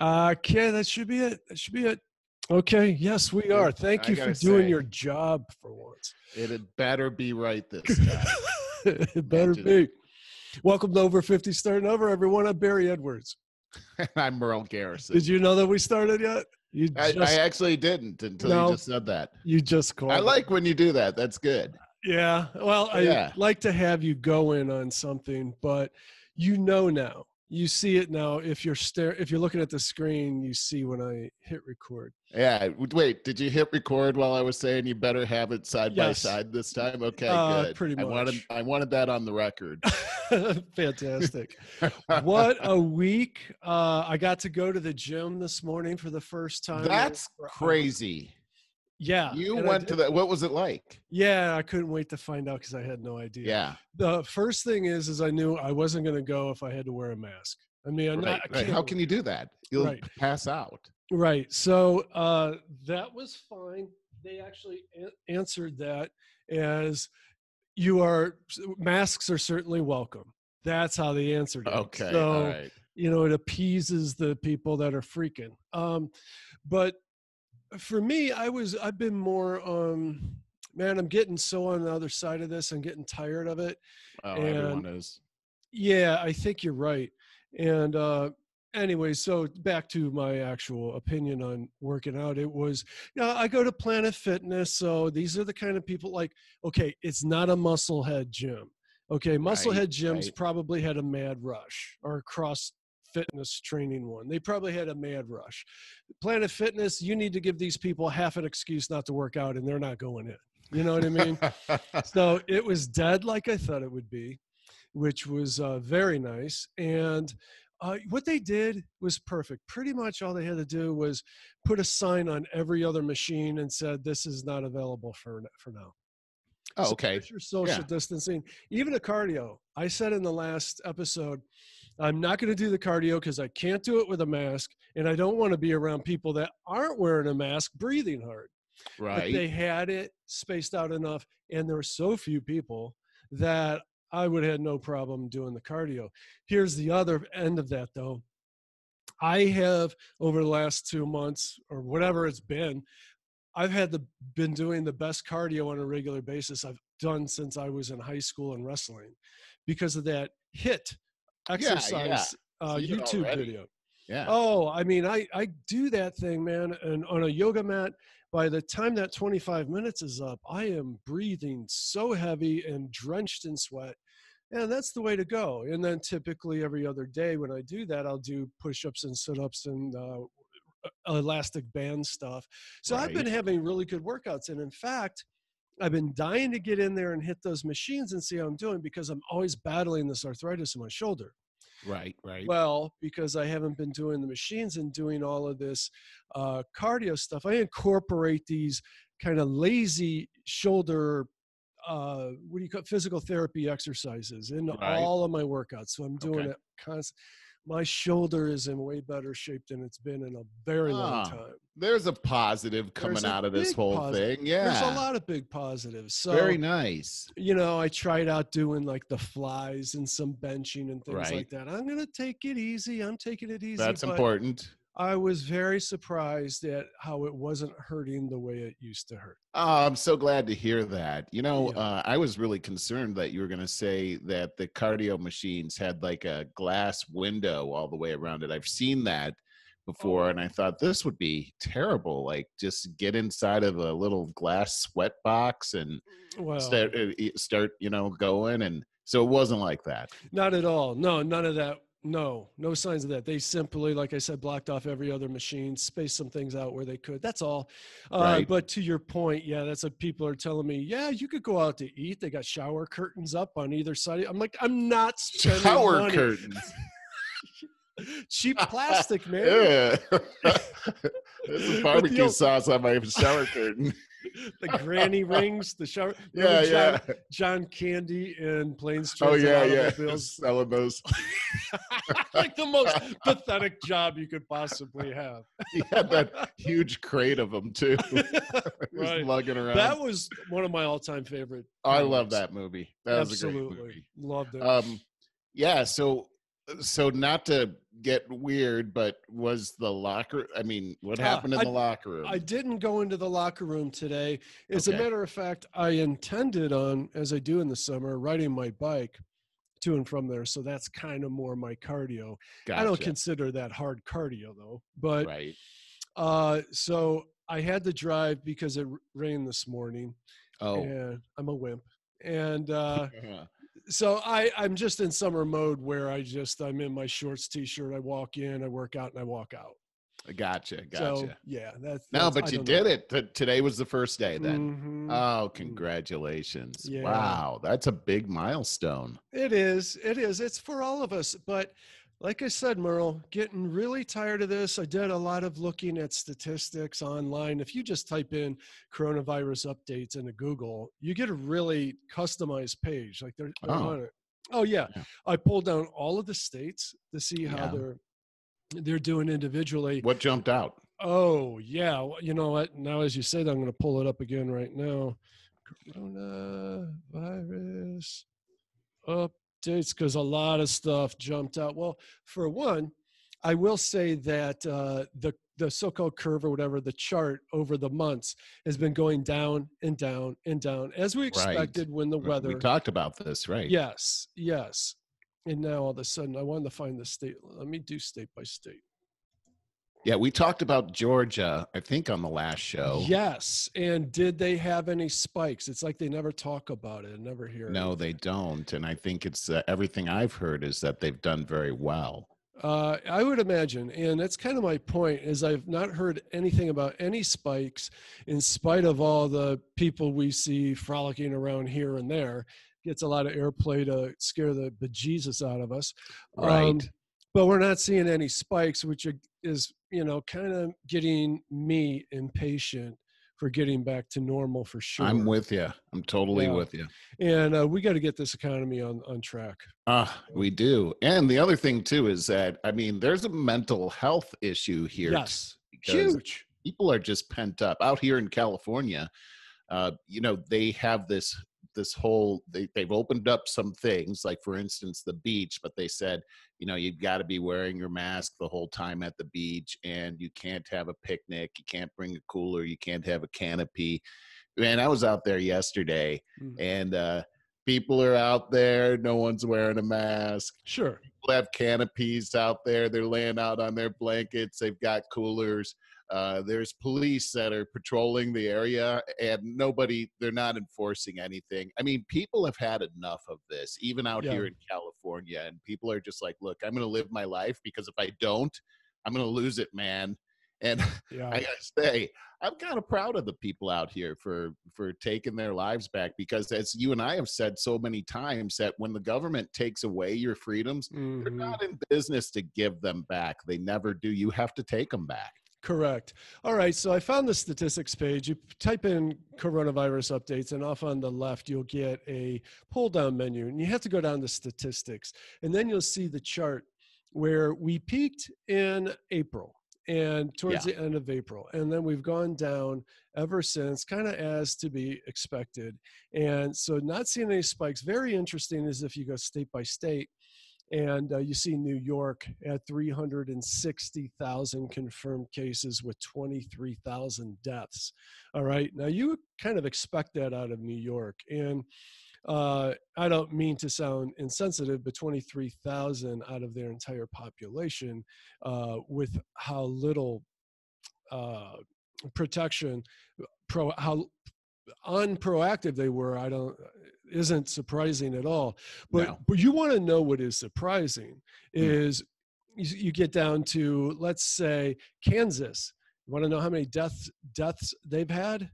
Okay, uh, that should be it. That should be it. Okay. Yes, we are. Thank you for doing say, your job for once. It had better be right this time. it better be. It. Welcome to Over 50 Starting Over, everyone. I'm Barry Edwards. I'm Merle Garrison. Did you know that we started yet? You I, just, I actually didn't until no, you just said that. You just called. I like when you do that. That's good. Yeah. Well, I yeah. like to have you go in on something, but you know now you see it now if you're stare if you're looking at the screen you see when i hit record yeah wait did you hit record while i was saying you better have it side yes. by side this time okay uh, good pretty much. i wanted i wanted that on the record fantastic what a week uh, i got to go to the gym this morning for the first time that's uh, crazy yeah. You went to that. What was it like? Yeah, I couldn't wait to find out because I had no idea. Yeah. The first thing is, is I knew I wasn't going to go if I had to wear a mask. I mean, I'm right, not, right. how can you do that? You'll right. pass out. Right. So uh, that was fine. They actually a- answered that as you are masks are certainly welcome. That's how they answered it. Okay. So, you know, it appeases the people that are freaking. Um, but for me, I was I've been more um man, I'm getting so on the other side of this. I'm getting tired of it. Oh, and, everyone is. Yeah, I think you're right. And uh anyway, so back to my actual opinion on working out. It was, you know, I go to Planet Fitness. So these are the kind of people like, okay, it's not a muscle head gym. Okay, muscle right, gyms right. probably had a mad rush or cross fitness training one. They probably had a mad rush. Planet Fitness, you need to give these people half an excuse not to work out and they're not going in. You know what I mean? so it was dead like I thought it would be, which was uh, very nice. And uh, what they did was perfect. Pretty much all they had to do was put a sign on every other machine and said, "This is not available for for now." Oh, okay. So your social yeah. distancing, even a cardio. I said in the last episode, I'm not going to do the cardio because I can't do it with a mask, and I don't want to be around people that aren't wearing a mask breathing hard. Right. But they had it spaced out enough, and there were so few people that I would have had no problem doing the cardio. Here's the other end of that, though. I have over the last two months or whatever it's been, I've had the been doing the best cardio on a regular basis I've done since I was in high school and wrestling because of that hit exercise yeah, yeah. Uh, YouTube video. Yeah. Oh, I mean, I, I do that thing, man. And on a yoga mat, by the time that 25 minutes is up, I am breathing so heavy and drenched in sweat. And that's the way to go. And then typically every other day when I do that, I'll do push ups and sit ups and uh, elastic band stuff. So right. I've been having really good workouts. And in fact, I've been dying to get in there and hit those machines and see how I'm doing because I'm always battling this arthritis in my shoulder. Right, right. Well, because I haven't been doing the machines and doing all of this uh, cardio stuff, I incorporate these kind of lazy shoulder uh, what do you call it? physical therapy exercises in right. all of my workouts. So I'm doing okay. it constantly my shoulder is in way better shape than it's been in a very long time. There's a positive coming a out of this whole positive. thing. Yeah. There's a lot of big positives. So very nice. You know, I tried out doing like the flies and some benching and things right. like that. I'm gonna take it easy. I'm taking it easy. That's important. I was very surprised at how it wasn't hurting the way it used to hurt. Oh, I'm so glad to hear that. You know, yeah. uh, I was really concerned that you were going to say that the cardio machines had like a glass window all the way around it. I've seen that before oh. and I thought this would be terrible. Like just get inside of a little glass sweat box and well, start, uh, start, you know, going. And so it wasn't like that. Not at all. No, none of that no, no signs of that. They simply, like I said, blocked off every other machine, spaced some things out where they could. That's all. Uh, right. But to your point, yeah, that's what people are telling me. Yeah, you could go out to eat. They got shower curtains up on either side. I'm like, I'm not spending shower money. curtains. cheap plastic, man. Yeah. There's barbecue old, sauce on my shower curtain. the granny rings, the shower. Yeah, John, yeah. John Candy and Planes, Oh yeah, yeah. Selling those. like the most pathetic job you could possibly have. he had that huge crate of them too. right. lugging around. That was one of my all-time favorite. Oh, I love that movie. That Absolutely. was a great movie. Loved it. Um, yeah. So, so not to get weird, but was the locker? I mean, what ah, happened uh, in I, the locker room? I didn't go into the locker room today. As okay. a matter of fact, I intended on, as I do in the summer, riding my bike to and from there. So that's kind of more my cardio. Gotcha. I don't consider that hard cardio though. But right. Uh, so I had to drive because it rained this morning. Oh, and I'm a wimp. And uh, uh-huh so I, I'm just in summer mode where I just I'm in my shorts t-shirt. I walk in, I work out, and I walk out. Gotcha, gotcha. So, yeah, that's, that's no, but you did know. it. T- today was the first day. Then mm-hmm. oh, mm-hmm. congratulations! Yeah. Wow, that's a big milestone. It is. It is. It's for all of us. But like I said, Merle, getting really tired of this. I did a lot of looking at statistics online. If you just type in coronavirus updates into Google, you get a really customized page. Like they're, they're oh. on it. Oh yeah. yeah. I pulled down all of the states to see how yeah. they're they're doing individually. What jumped out? Oh yeah. Well, you know what? Now as you said, I'm going to pull it up again right now. Coronavirus up. It's because a lot of stuff jumped out. Well, for one, I will say that uh, the the so-called curve or whatever the chart over the months has been going down and down and down as we expected right. when the weather. We talked about this, right? Yes, yes. And now all of a sudden, I wanted to find the state. Let me do state by state. Yeah, we talked about Georgia, I think, on the last show. Yes. And did they have any spikes? It's like they never talk about it and never hear no, it. No, they don't. And I think it's uh, everything I've heard is that they've done very well. Uh, I would imagine, and that's kind of my point. Is I've not heard anything about any spikes, in spite of all the people we see frolicking around here and there. Gets a lot of airplay to scare the bejesus out of us. Um, right. Um, but we're not seeing any spikes, which is, you know, kind of getting me impatient for getting back to normal for sure. I'm with you. I'm totally yeah. with you. And uh, we got to get this economy on on track. Ah, uh, we do. And the other thing too is that I mean, there's a mental health issue here. Yes, huge. People are just pent up out here in California. Uh, you know, they have this this whole they, they've opened up some things like for instance the beach but they said you know you've got to be wearing your mask the whole time at the beach and you can't have a picnic you can't bring a cooler you can't have a canopy man i was out there yesterday mm-hmm. and uh people are out there no one's wearing a mask sure people have canopies out there they're laying out on their blankets they've got coolers uh, there's police that are patrolling the area, and nobody, they're not enforcing anything. I mean, people have had enough of this, even out yeah. here in California. And people are just like, look, I'm going to live my life because if I don't, I'm going to lose it, man. And yeah. I gotta say, I'm kind of proud of the people out here for for taking their lives back because, as you and I have said so many times, that when the government takes away your freedoms, mm-hmm. they're not mm-hmm. in business to give them back. They never do. You have to take them back. Correct. All right. So I found the statistics page. You type in coronavirus updates, and off on the left, you'll get a pull down menu. And you have to go down to statistics. And then you'll see the chart where we peaked in April and towards yeah. the end of April. And then we've gone down ever since, kind of as to be expected. And so, not seeing any spikes. Very interesting is if you go state by state and uh, you see New York at 360,000 confirmed cases with 23,000 deaths. All right. Now, you kind of expect that out of New York. And uh, I don't mean to sound insensitive, but 23,000 out of their entire population uh, with how little uh, protection, pro, how unproactive they were. I don't isn't surprising at all. But no. but you want to know what is surprising hmm. is mm. you, you get down to let's say Kansas. You want to know how many deaths deaths they've had?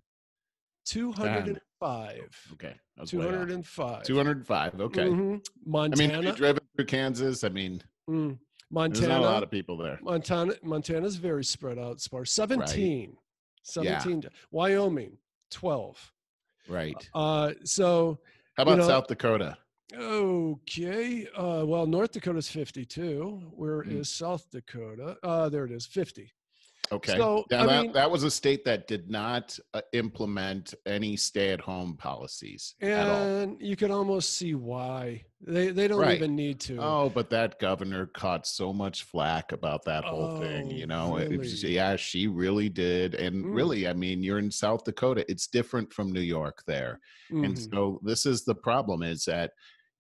Two hundred and five. Okay, two hundred and five. Two hundred five. Okay. Mm-hmm. Montana. I mean, you driven through Kansas. I mean, mm. Montana. There's not a lot of people there. Montana. Montana's very spread out, sparse. Seventeen. Right. Seventeen. Yeah. Wyoming. Twelve. Right. Uh, so how about you know, South Dakota? Okay. Uh, well, North Dakota's 52. Where mm. is South Dakota? Uh, there it is, 50. Okay. So now that, mean, that was a state that did not uh, implement any stay-at-home policies. And you can almost see why they they don't right. even need to. Oh, but that governor caught so much flack about that whole oh, thing. You know, really? yeah, she really did. And mm. really, I mean, you're in South Dakota; it's different from New York there. mm And mm-hmm. so this is the problem: is that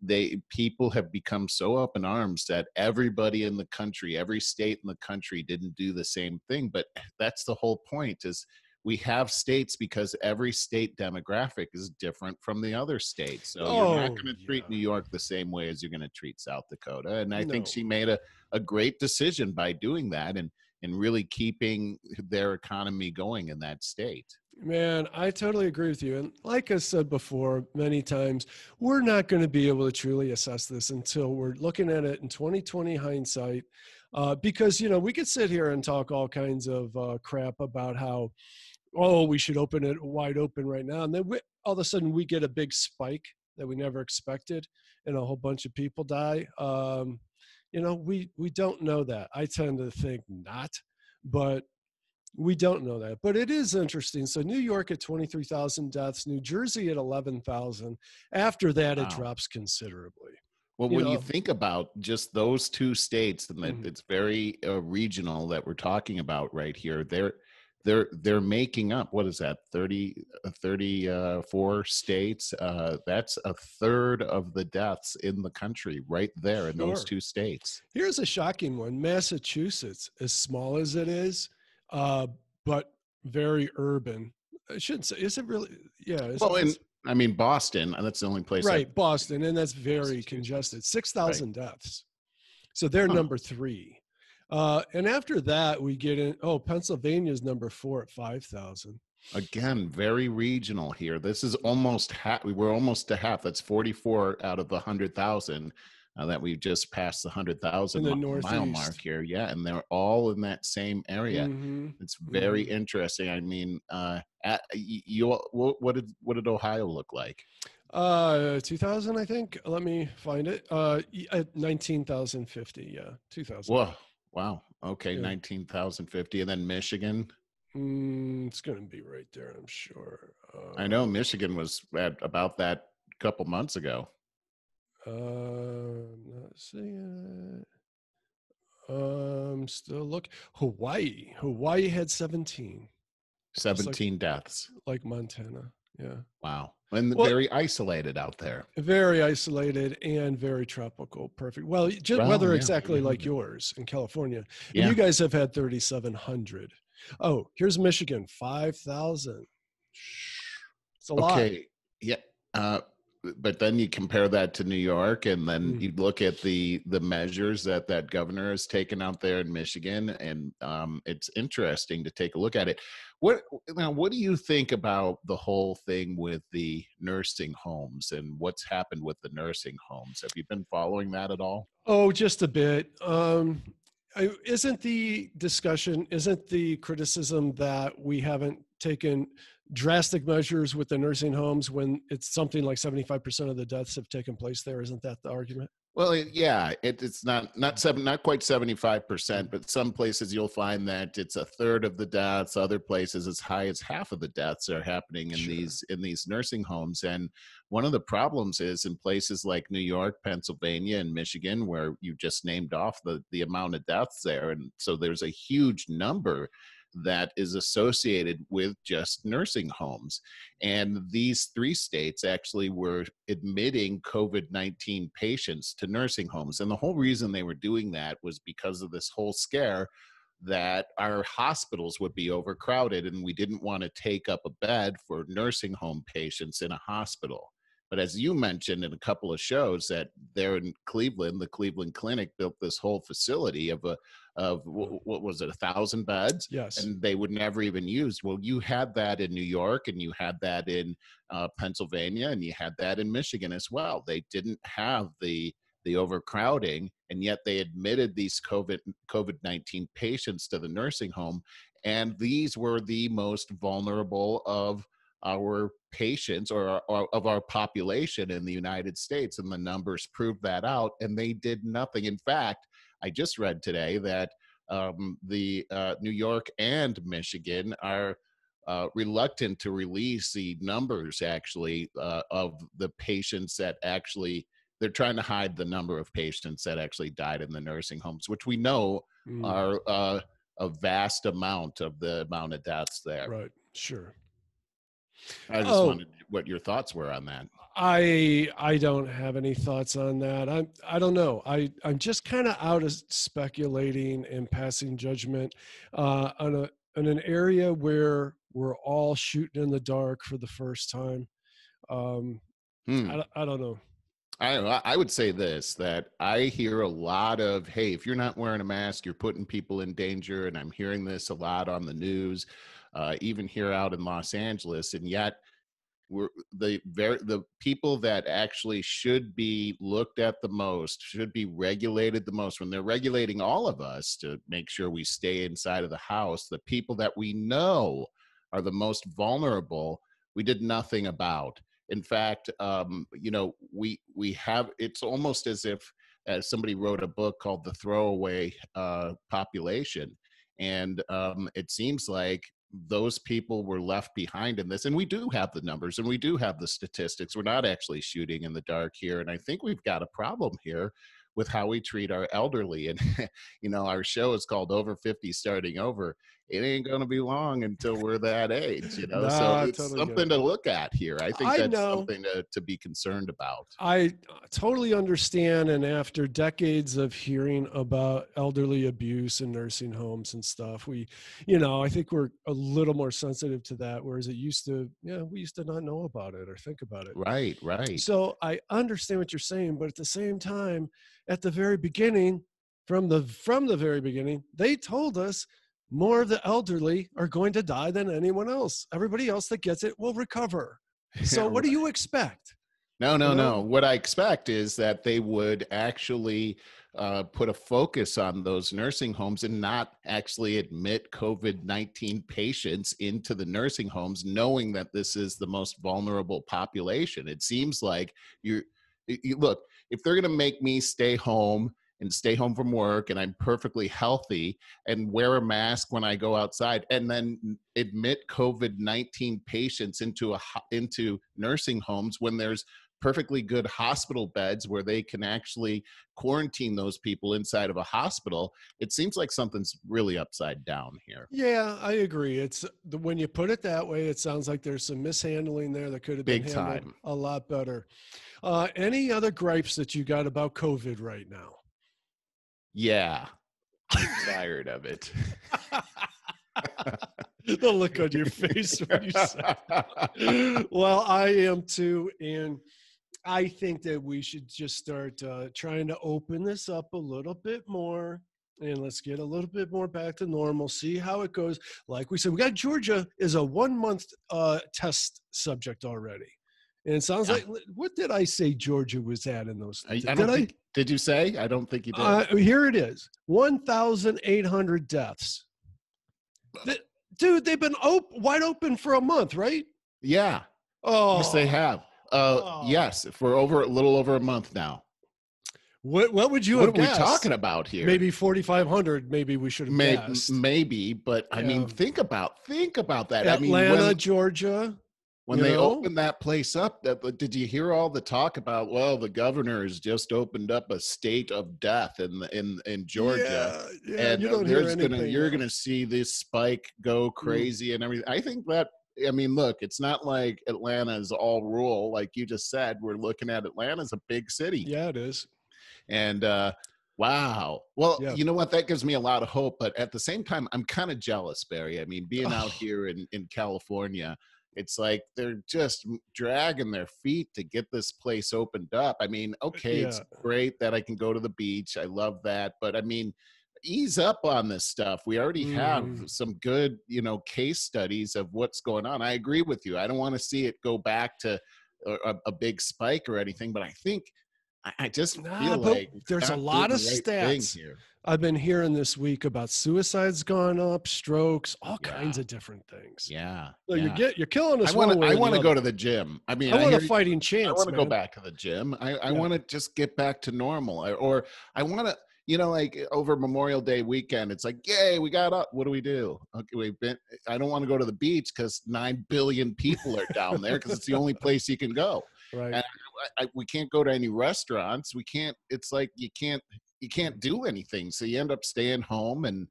they people have become so up in arms that everybody in the country every state in the country didn't do the same thing but that's the whole point is we have states because every state demographic is different from the other states So oh, you're not oh, going to treat New York the same way as you're going to treat South Dakota. And I no. think she made a, a great decision by doing that and, and really keeping their economy going in that state. Man, I totally agree with you. And like I said before many times, we're not going to be able to truly assess this until we're looking at it in 2020 hindsight. Uh, because, you know, we could sit here and talk all kinds of uh, crap about how, oh, we should open it wide open right now. And then we, all of a sudden we get a big spike that we never expected and a whole bunch of people die. Um, you know, we, we don't know that. I tend to think not. But we don't know that, but it is interesting. So New York at 23,000 deaths, New Jersey at 11,000. After that, wow. it drops considerably. Well, you when know, you think about just those two states, and mm-hmm. it's very uh, regional that we're talking about right here, they're they're they're making up what is that 30 uh, 34 states uh, that's a third of the deaths in the country right there in sure. those two states here's a shocking one massachusetts as small as it is uh, but very urban. I shouldn't say. Is it really? Yeah. Well, and I mean Boston. Uh, that's the only place. Right, I, Boston, and that's very congested. Six thousand right. deaths. So they're huh. number three. Uh, and after that, we get in. Oh, Pennsylvania's number four at five thousand. Again, very regional here. This is almost half. We are almost to half. That's forty-four out of the hundred thousand uh, that we've just passed the 100,000 mile mark here. Yeah, and they're all in that same area. Mm-hmm. It's very mm-hmm. interesting. I mean, uh, at, you what did what did Ohio look like? Uh, 2000, I think. Let me find it. Uh, uh 19,050. Yeah, 2000. Whoa, wow. Okay, yeah. 19,050, and then Michigan. Mm, it's going to be right there, I'm sure. I uh, know Michigan was at about that couple months ago. Um, I'm not seeing it. Uh, um, still look. Hawaii. Hawaii had 17. 17 like, deaths. Like Montana. Yeah. Wow. And well, very isolated out there. Very isolated and very tropical. Perfect. Well, just well, weather yeah. exactly yeah. like yours in California. Yeah. you guys have had 3,700. Oh, here's Michigan 5,000. It's a okay. lot. Okay. Yeah. Uh, but then you compare that to New York, and then mm. you look at the the measures that that governor has taken out there in Michigan, and um, it's interesting to take a look at it. What now? What do you think about the whole thing with the nursing homes and what's happened with the nursing homes? Have you been following that at all? Oh, just a bit. Um, isn't the discussion? Isn't the criticism that we haven't taken? drastic measures with the nursing homes when it's something like 75% of the deaths have taken place there isn't that the argument well it, yeah it, it's not not seven not quite 75% but some places you'll find that it's a third of the deaths other places as high as half of the deaths are happening in sure. these in these nursing homes and one of the problems is in places like new york pennsylvania and michigan where you just named off the the amount of deaths there and so there's a huge number that is associated with just nursing homes. And these three states actually were admitting COVID 19 patients to nursing homes. And the whole reason they were doing that was because of this whole scare that our hospitals would be overcrowded and we didn't want to take up a bed for nursing home patients in a hospital. But as you mentioned in a couple of shows, that there in Cleveland, the Cleveland Clinic built this whole facility of a of what was it, a thousand beds? Yes, and they would never even use. Well, you had that in New York, and you had that in uh, Pennsylvania, and you had that in Michigan as well. They didn't have the the overcrowding, and yet they admitted these COVID COVID nineteen patients to the nursing home, and these were the most vulnerable of our patients or, or, of our population in the United States, and the numbers prove that out. And they did nothing. In fact, I just read today that um, the uh, New York and Michigan are uh, reluctant to release the numbers actually uh, of the patients that actually they're trying to hide the number of patients that actually died in the nursing homes, which we know mm. are uh, a vast amount of the amount of deaths there. Right. Sure. I just oh, what your thoughts were on that. I I don't have any thoughts on that. I'm I i do not know. I I'm just kind of out of speculating and passing judgment uh, on a on an area where we're all shooting in the dark for the first time. Um, hmm. I, I don't know. I I would say this that I hear a lot of hey if you're not wearing a mask you're putting people in danger and I'm hearing this a lot on the news uh, even here out in Los Angeles, and yet we're the very the people that actually should be looked at the most should be regulated the most when they're regulating all of us to make sure we stay inside of the house the people that we know are the most vulnerable we did nothing about in fact um, you know we we have it's almost as if as uh, somebody wrote a book called the throwaway uh, population and um, it seems like those people were left behind in this and we do have the numbers and we do have the statistics we're not actually shooting in the dark here and i think we've got a problem here with how we treat our elderly and you know our show is called over 50 starting over it ain't going to be long until we're that age, you know. so it's totally something to look at here. I think I that's know. something to, to be concerned about. I totally understand. And after decades of hearing about elderly abuse in nursing homes and stuff, we, you know, I think we're a little more sensitive to that. Whereas it used to, yeah, we used to not know about it or think about it. Right, right. So I understand what you're saying, but at the same time, at the very beginning, from the from the very beginning, they told us more of the elderly are going to die than anyone else. Everybody else that gets it will recover. So, what do you expect? No, no, no. What I expect is that they would actually uh, put a focus on those nursing homes and not actually admit COVID 19 patients into the nursing homes, knowing that this is the most vulnerable population. It seems like you're, you, look, if they're going to make me stay home and stay home from work and I'm perfectly healthy and wear a mask when I go outside and then admit COVID-19 patients into a into nursing homes when there's perfectly good hospital beds where they can actually quarantine those people inside of a hospital it seems like something's really upside down here yeah i agree it's when you put it that way it sounds like there's some mishandling there that could have been Big handled time. a lot better uh, any other gripes that you got about covid right now yeah, I'm tired of it. the look on your face when you said well i am too and i think that we should just start uh, trying to open this up a little bit more and let's get a little bit more back to normal see how it goes like we said we got georgia is a one month uh, test subject already and it sounds yeah. like what did I say Georgia was at in those? I, did think, I? Did you say? I don't think you did. Uh, here it is: one thousand eight hundred deaths. dude, they've been op- wide open for a month, right? Yeah. Oh, yes, they oh. have. Uh, oh. Yes, for over a little over a month now. What What would you? What are guessed? we talking about here? Maybe forty five hundred. Maybe we should have maybe, guessed. Maybe, but I mean, think about think about that. Atlanta, I mean, when, Georgia when you they know? opened that place up that did you hear all the talk about well the governor has just opened up a state of death in in in georgia yeah, yeah, and you uh, there's gonna you're gonna see this spike go mm. crazy mm. and everything i think that i mean look it's not like atlanta is all rural like you just said we're looking at atlanta as a big city yeah it is and uh Wow. Well, yeah. you know what? That gives me a lot of hope, but at the same time, I'm kind of jealous, Barry. I mean, being oh. out here in, in California, it's like they're just dragging their feet to get this place opened up. I mean, uh, okay, yeah. it's great that I can go to the beach. I love that. But I mean, ease up on this stuff. We already have mm. some good, you know, case studies of what's going on. I agree with you. I don't want to see it go back to a, a big spike or anything, but I think I just nah, feel like there's a lot of right stats. I've been hearing this week about suicides gone up, strokes, all yeah. kinds of different things. Yeah. So yeah. you get you're killing us. I want to go to the gym. I mean, I, I want a fighting chance. I want to go back to the gym. I, I yeah. want to just get back to normal, I, or I want to. You know, like over Memorial Day weekend, it's like, yay, we got up. What do we do? Okay, we've been. I don't want to go to the beach because nine billion people are down there because it's the only place you can go. Right. I, I, we can't go to any restaurants. We can't. It's like you can't you can't do anything. So you end up staying home and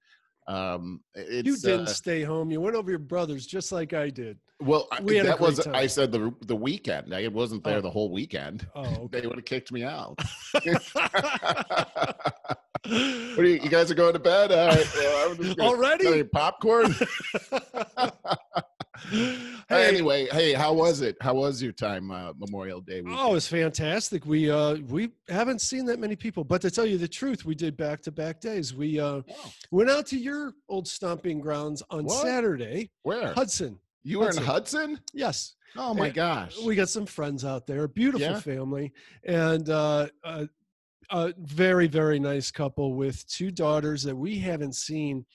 um you didn't uh, stay home you went over your brothers just like i did well we that was time. i said the the weekend i wasn't there oh. the whole weekend oh okay. they would have kicked me out what are you, you guys are going to bed all right well, already popcorn Hey. anyway, hey, how was it? How was your time uh, Memorial Day? Weekend? Oh, it was fantastic. We uh, we haven't seen that many people, but to tell you the truth, we did back to back days. We uh, went out to your old stomping grounds on what? Saturday. Where Hudson? You were in Hudson? Yes. Oh my and gosh. We got some friends out there, beautiful yeah. family, and uh, uh, a very very nice couple with two daughters that we haven't seen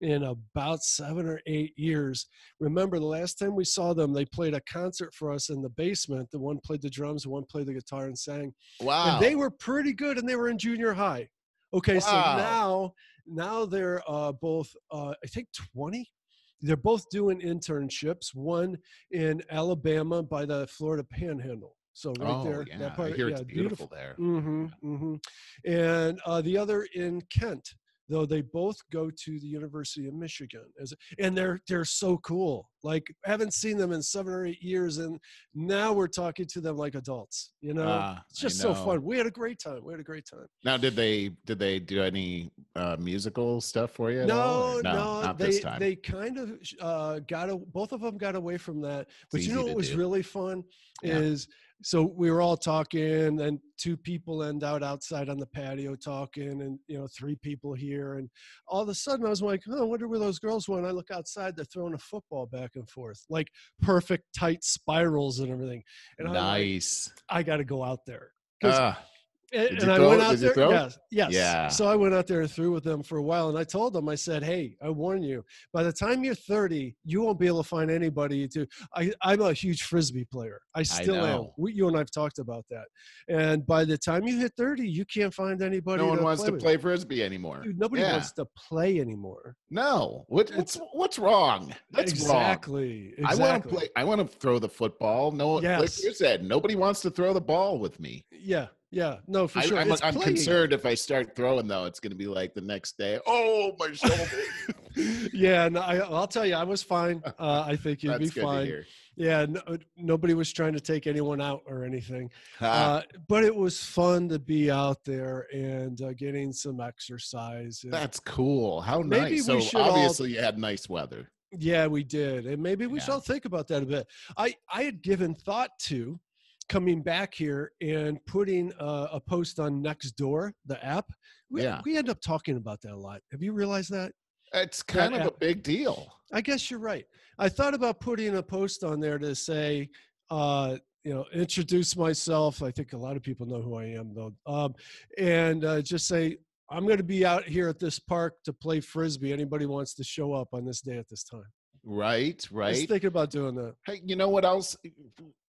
in about seven or eight years. Remember, the last time we saw them, they played a concert for us in the basement. The one played the drums, the one played the guitar and sang. Wow. And they were pretty good, and they were in junior high. Okay, wow. so now now they're uh, both, uh, I think, 20. They're both doing internships, one in Alabama by the Florida Panhandle. So right oh, there, yeah. that part, I hear yeah, it's beautiful, beautiful. there. Mm-hmm, mm-hmm. And uh, the other in Kent, though they both go to the University of Michigan. and they're they're so cool. Like haven't seen them in seven or eight years, and now we're talking to them like adults. You know, ah, it's just know. so fun. We had a great time. We had a great time. Now, did they did they do any uh, musical stuff for you? No, no, no, they they kind of uh, got a, both of them got away from that. But it's you know what was do. really fun yeah. is so we were all talking and two people end out outside on the patio talking and you know three people here and all of a sudden i was like oh, i wonder where those girls went i look outside they're throwing a football back and forth like perfect tight spirals and everything and nice like, i gotta go out there uh and, and I went out there. Yes, yes. Yeah. So I went out there and threw with them for a while, and I told them, I said, "Hey, I warn you. By the time you're 30, you won't be able to find anybody to." I, am a huge frisbee player. I still I am. We, you and I've talked about that. And by the time you hit 30, you can't find anybody. No one to wants play to play frisbee anymore. Dude, nobody yeah. wants to play anymore. No. What, what's what's wrong? That's exactly. wrong. Exactly. I want to play. I want to throw the football. No. Yes. Like you said, nobody wants to throw the ball with me. Yeah. Yeah, no, for sure. I, am I'm, I'm concerned if I start throwing though, it's going to be like the next day. Oh, my shoulder. yeah, no, I, will tell you, I was fine. Uh, I think you'd be fine. Yeah, no, uh, nobody was trying to take anyone out or anything, ah. uh, but it was fun to be out there and uh, getting some exercise. That's cool. How nice. so obviously, all... you had nice weather. Yeah, we did, and maybe we yeah. should all think about that a bit. I I had given thought to coming back here and putting a, a post on Nextdoor, the app. We, yeah. we end up talking about that a lot. Have you realized that? It's kind that of app. a big deal. I guess you're right. I thought about putting a post on there to say, uh, you know, introduce myself. I think a lot of people know who I am, though. Um, and uh, just say, I'm going to be out here at this park to play frisbee. Anybody wants to show up on this day at this time? Right, right. thinking about doing that. Hey, you know what else?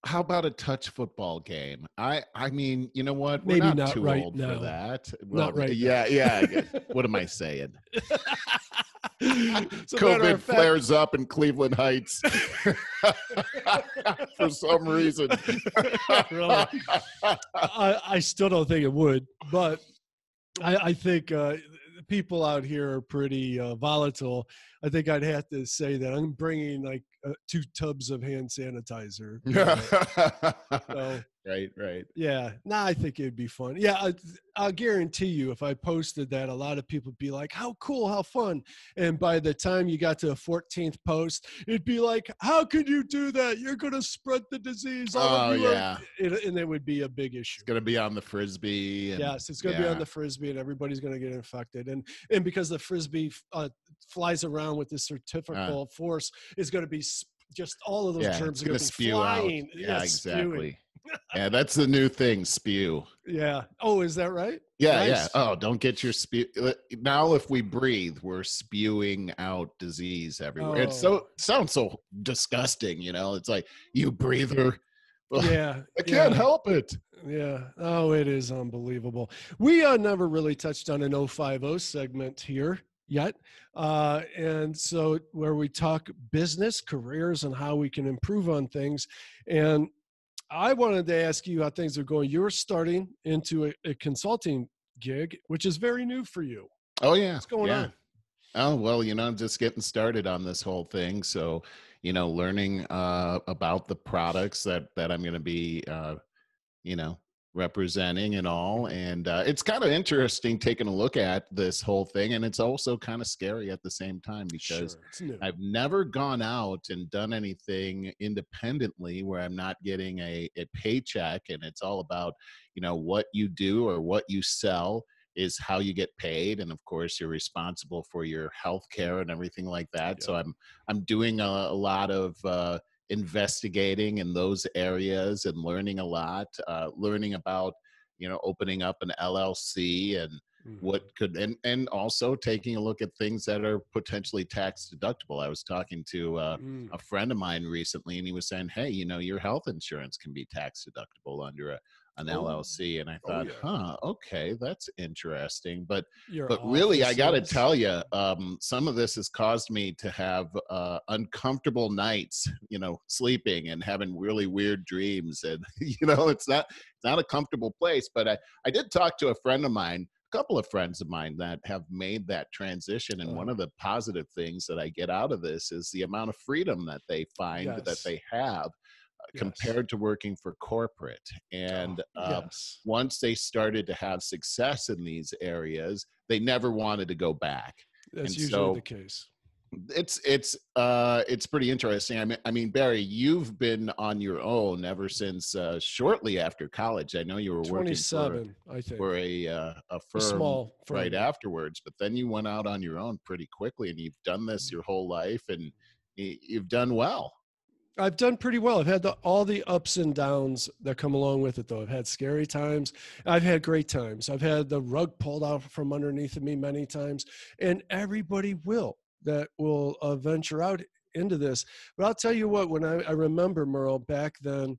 How about a touch football game? I, I mean, you know what? We're Maybe not, not too right old now. for that. Well, not right. Yeah, yeah. what am I saying? So COVID flares up in Cleveland Heights for some reason. really. I, I, still don't think it would, but I, I think uh, people out here are pretty uh, volatile. I think I'd have to say that I'm bringing like uh, two tubs of hand sanitizer. so, right right yeah nah i think it'd be fun yeah I, i'll guarantee you if i posted that a lot of people would be like how cool how fun and by the time you got to the 14th post it'd be like how could you do that you're gonna spread the disease all oh, yeah. It, and it would be a big issue it's gonna be on the frisbee and, yes it's gonna yeah. be on the frisbee and everybody's gonna get infected and and because the frisbee uh, flies around with this centrifugal uh, force is gonna be sp- just all of those yeah, germs are going to be flying. Yeah, yeah exactly. Spewing yeah, that's the new thing, spew. Yeah. Oh, is that right? Yeah, nice. yeah. Oh, don't get your spew. Uh, now, if we breathe, we're spewing out disease everywhere. Oh. It's so it oh. sounds so disgusting. You know, it's like you breather. Yeah, I can't yeah. help it. Yeah. Oh, it is unbelievable. We uh, never really touched on an 050 segment here yet. Uh, and so, where we talk business, careers, and how we can improve on things. And I wanted to ask you how things are going. You're starting into a, a consulting gig, which is very new for you. Oh yeah, what's going yeah. on? Oh well, you know, I'm just getting started on this whole thing. So, you know, learning uh, about the products that that I'm going to be, uh, you know, representing and all. And uh, it's kind of interesting taking a look at this whole thing. And it's also kind of scary at the same time because sure, I've never gone out and done anything independently where I'm not getting a, a paycheck. And it's all about, you know, what you do or what you sell is how you get paid and of course you're responsible for your health care and everything like that yeah. so i'm i'm doing a, a lot of uh, investigating in those areas and learning a lot, uh, learning about you know opening up an LLC and mm-hmm. what could and and also taking a look at things that are potentially tax deductible. I was talking to uh, mm. a friend of mine recently, and he was saying, "Hey, you know, your health insurance can be tax deductible under a an oh, LLC, and I oh, thought, oh, yeah. huh, okay, that's interesting. But but really, I got to tell you, um, some of this has caused me to have uh, uncomfortable nights, you know, sleeping and having really weird dreams, and you know, it's not it's not a comfortable place. But I I did talk to a friend of mine a couple of friends of mine that have made that transition and oh. one uh-huh. of the positive things that i get out of this is the amount of freedom that they find yes. that they have yes. compared to working for corporate. Oh, and um, yes. once they started to have success in these areas, they never wanted to go back. That's and usually so, the case it's it's uh it's pretty interesting i mean i mean barry you've been on your own ever since uh shortly after college i know you were working for, i think for a uh, a firm a small firm. right afterwards but then you went out on your own pretty quickly and you've done this mm-hmm. your whole life and you've done well I've done pretty well. I've had the, all the ups and downs that come along with it, though. I've had scary times. I've had great times. I've had the rug pulled out from underneath of me many times, and everybody will that will uh, venture out into this. But I'll tell you what, when I, I remember Merle back then,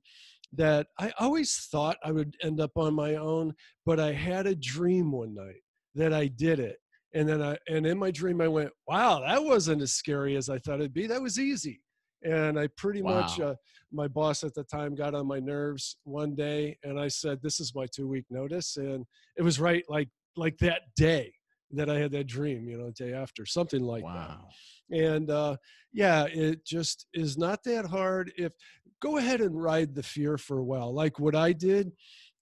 that I always thought I would end up on my own, but I had a dream one night that I did it. And then I, and in my dream, I went, wow, that wasn't as scary as I thought it'd be. That was easy and I pretty wow. much, uh, my boss at the time got on my nerves one day, and I said, "This is my two-week notice." And it was right like like that day that I had that dream, you know, the day after, something like wow. that. And uh, yeah, it just is not that hard. If go ahead and ride the fear for a while, like what I did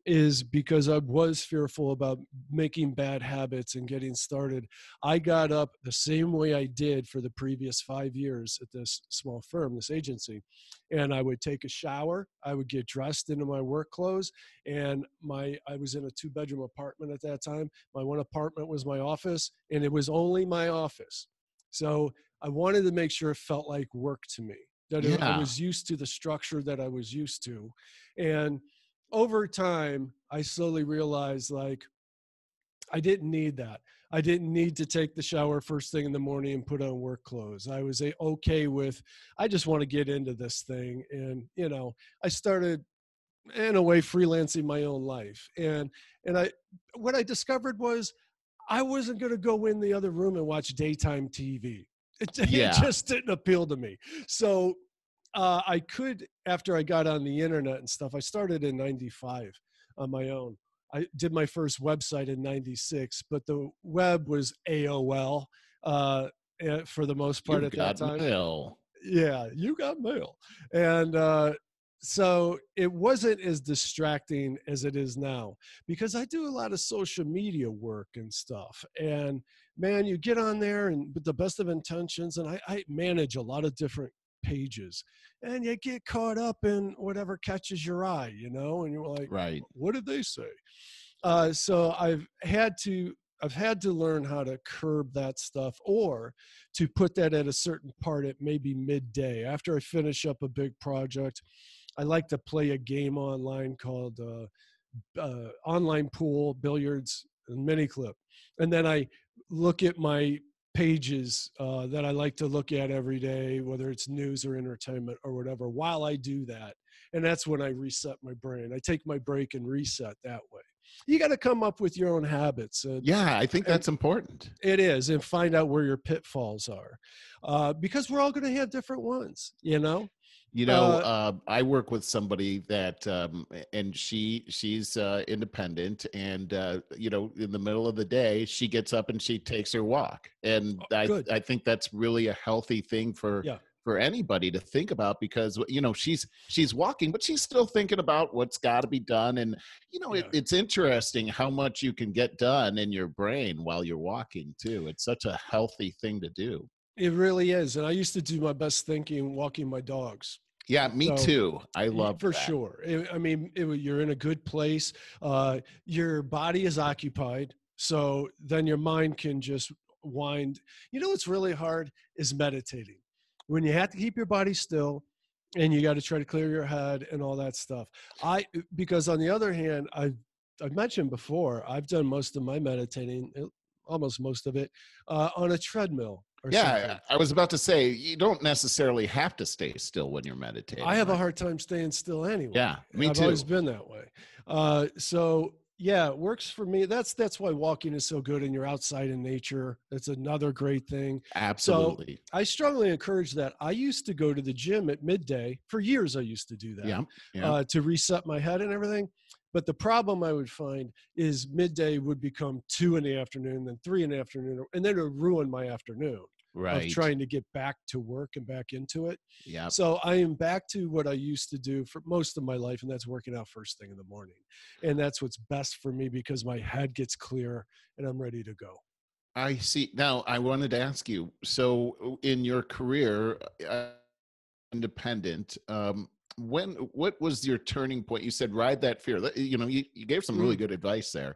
is because I was fearful about making bad habits and getting started. I got up the same way I did for the previous five years at this small firm, this agency. And I would take a shower, I would get dressed into my work clothes, and my I was in a two bedroom apartment at that time. My one apartment was my office, and it was only my office. So I wanted to make sure it felt like work to me, that yeah. I was used to the structure that I was used to. And over time, I slowly realized like I didn't need that. I didn't need to take the shower first thing in the morning and put on work clothes. I was okay with, I just want to get into this thing. And, you know, I started in a way freelancing my own life. And, and I, what I discovered was I wasn't going to go in the other room and watch daytime TV. It, yeah. it just didn't appeal to me. So uh, I could, after I got on the internet and stuff, I started in 95 on my own. I did my first website in 96, but the web was AOL uh, eh, for the most part you at that time. Mail. Yeah, you got mail. And uh, so it wasn't as distracting as it is now because I do a lot of social media work and stuff. And man, you get on there and with the best of intentions, and I, I manage a lot of different pages and you get caught up in whatever catches your eye you know and you're like right what did they say uh, so i've had to I've had to learn how to curb that stuff or to put that at a certain part at maybe midday. After I finish up a big project, I like to play a game online called uh, uh, Online Pool, Billiards, and uh, Mini Clip. And then I look at my pages uh, that I like to look at every day, whether it's news or entertainment or whatever, while I do that. And that's when I reset my brain. I take my break and reset that way. You got to come up with your own habits. And, yeah, I think that's important. It is, and find out where your pitfalls are, uh, because we're all going to have different ones, you know. You know, uh, uh, I work with somebody that, um, and she she's uh, independent, and uh, you know, in the middle of the day, she gets up and she takes her walk, and oh, I I think that's really a healthy thing for. Yeah. For anybody to think about, because you know she's she's walking, but she's still thinking about what's got to be done, and you know yeah. it, it's interesting how much you can get done in your brain while you're walking too. It's such a healthy thing to do. It really is. And I used to do my best thinking walking my dogs. Yeah, me so, too. I love for that. sure. I mean, it, you're in a good place. Uh, your body is occupied, so then your mind can just wind. You know what's really hard is meditating. When you have to keep your body still, and you got to try to clear your head and all that stuff. I uh, because on the other hand, I I've, I've mentioned before I've done most of my meditating, uh, almost most of it, uh, on a treadmill yeah, I was about to say you don't necessarily have to stay still when you're meditating. I have right? a hard time staying still anyway. Yeah, me I've too. I've always been that way. Uh, so yeah, it works for me. That's that's why walking is so good, and you're outside in nature. That's another great thing. Absolutely. So I strongly encourage that. I used to go to the gym at midday for years. I used to do that. Yeah. yeah. Uh, to reset my head and everything. But the problem I would find is midday would become two in the afternoon, then three in the afternoon, and then it would ruin my afternoon. Right. Of trying to get back to work and back into it. Yeah. So I am back to what I used to do for most of my life, and that's working out first thing in the morning. And that's what's best for me because my head gets clear and I'm ready to go. I see. Now, I wanted to ask you so, in your career, uh, independent, um, when what was your turning point you said ride that fear you know you, you gave some really mm-hmm. good advice there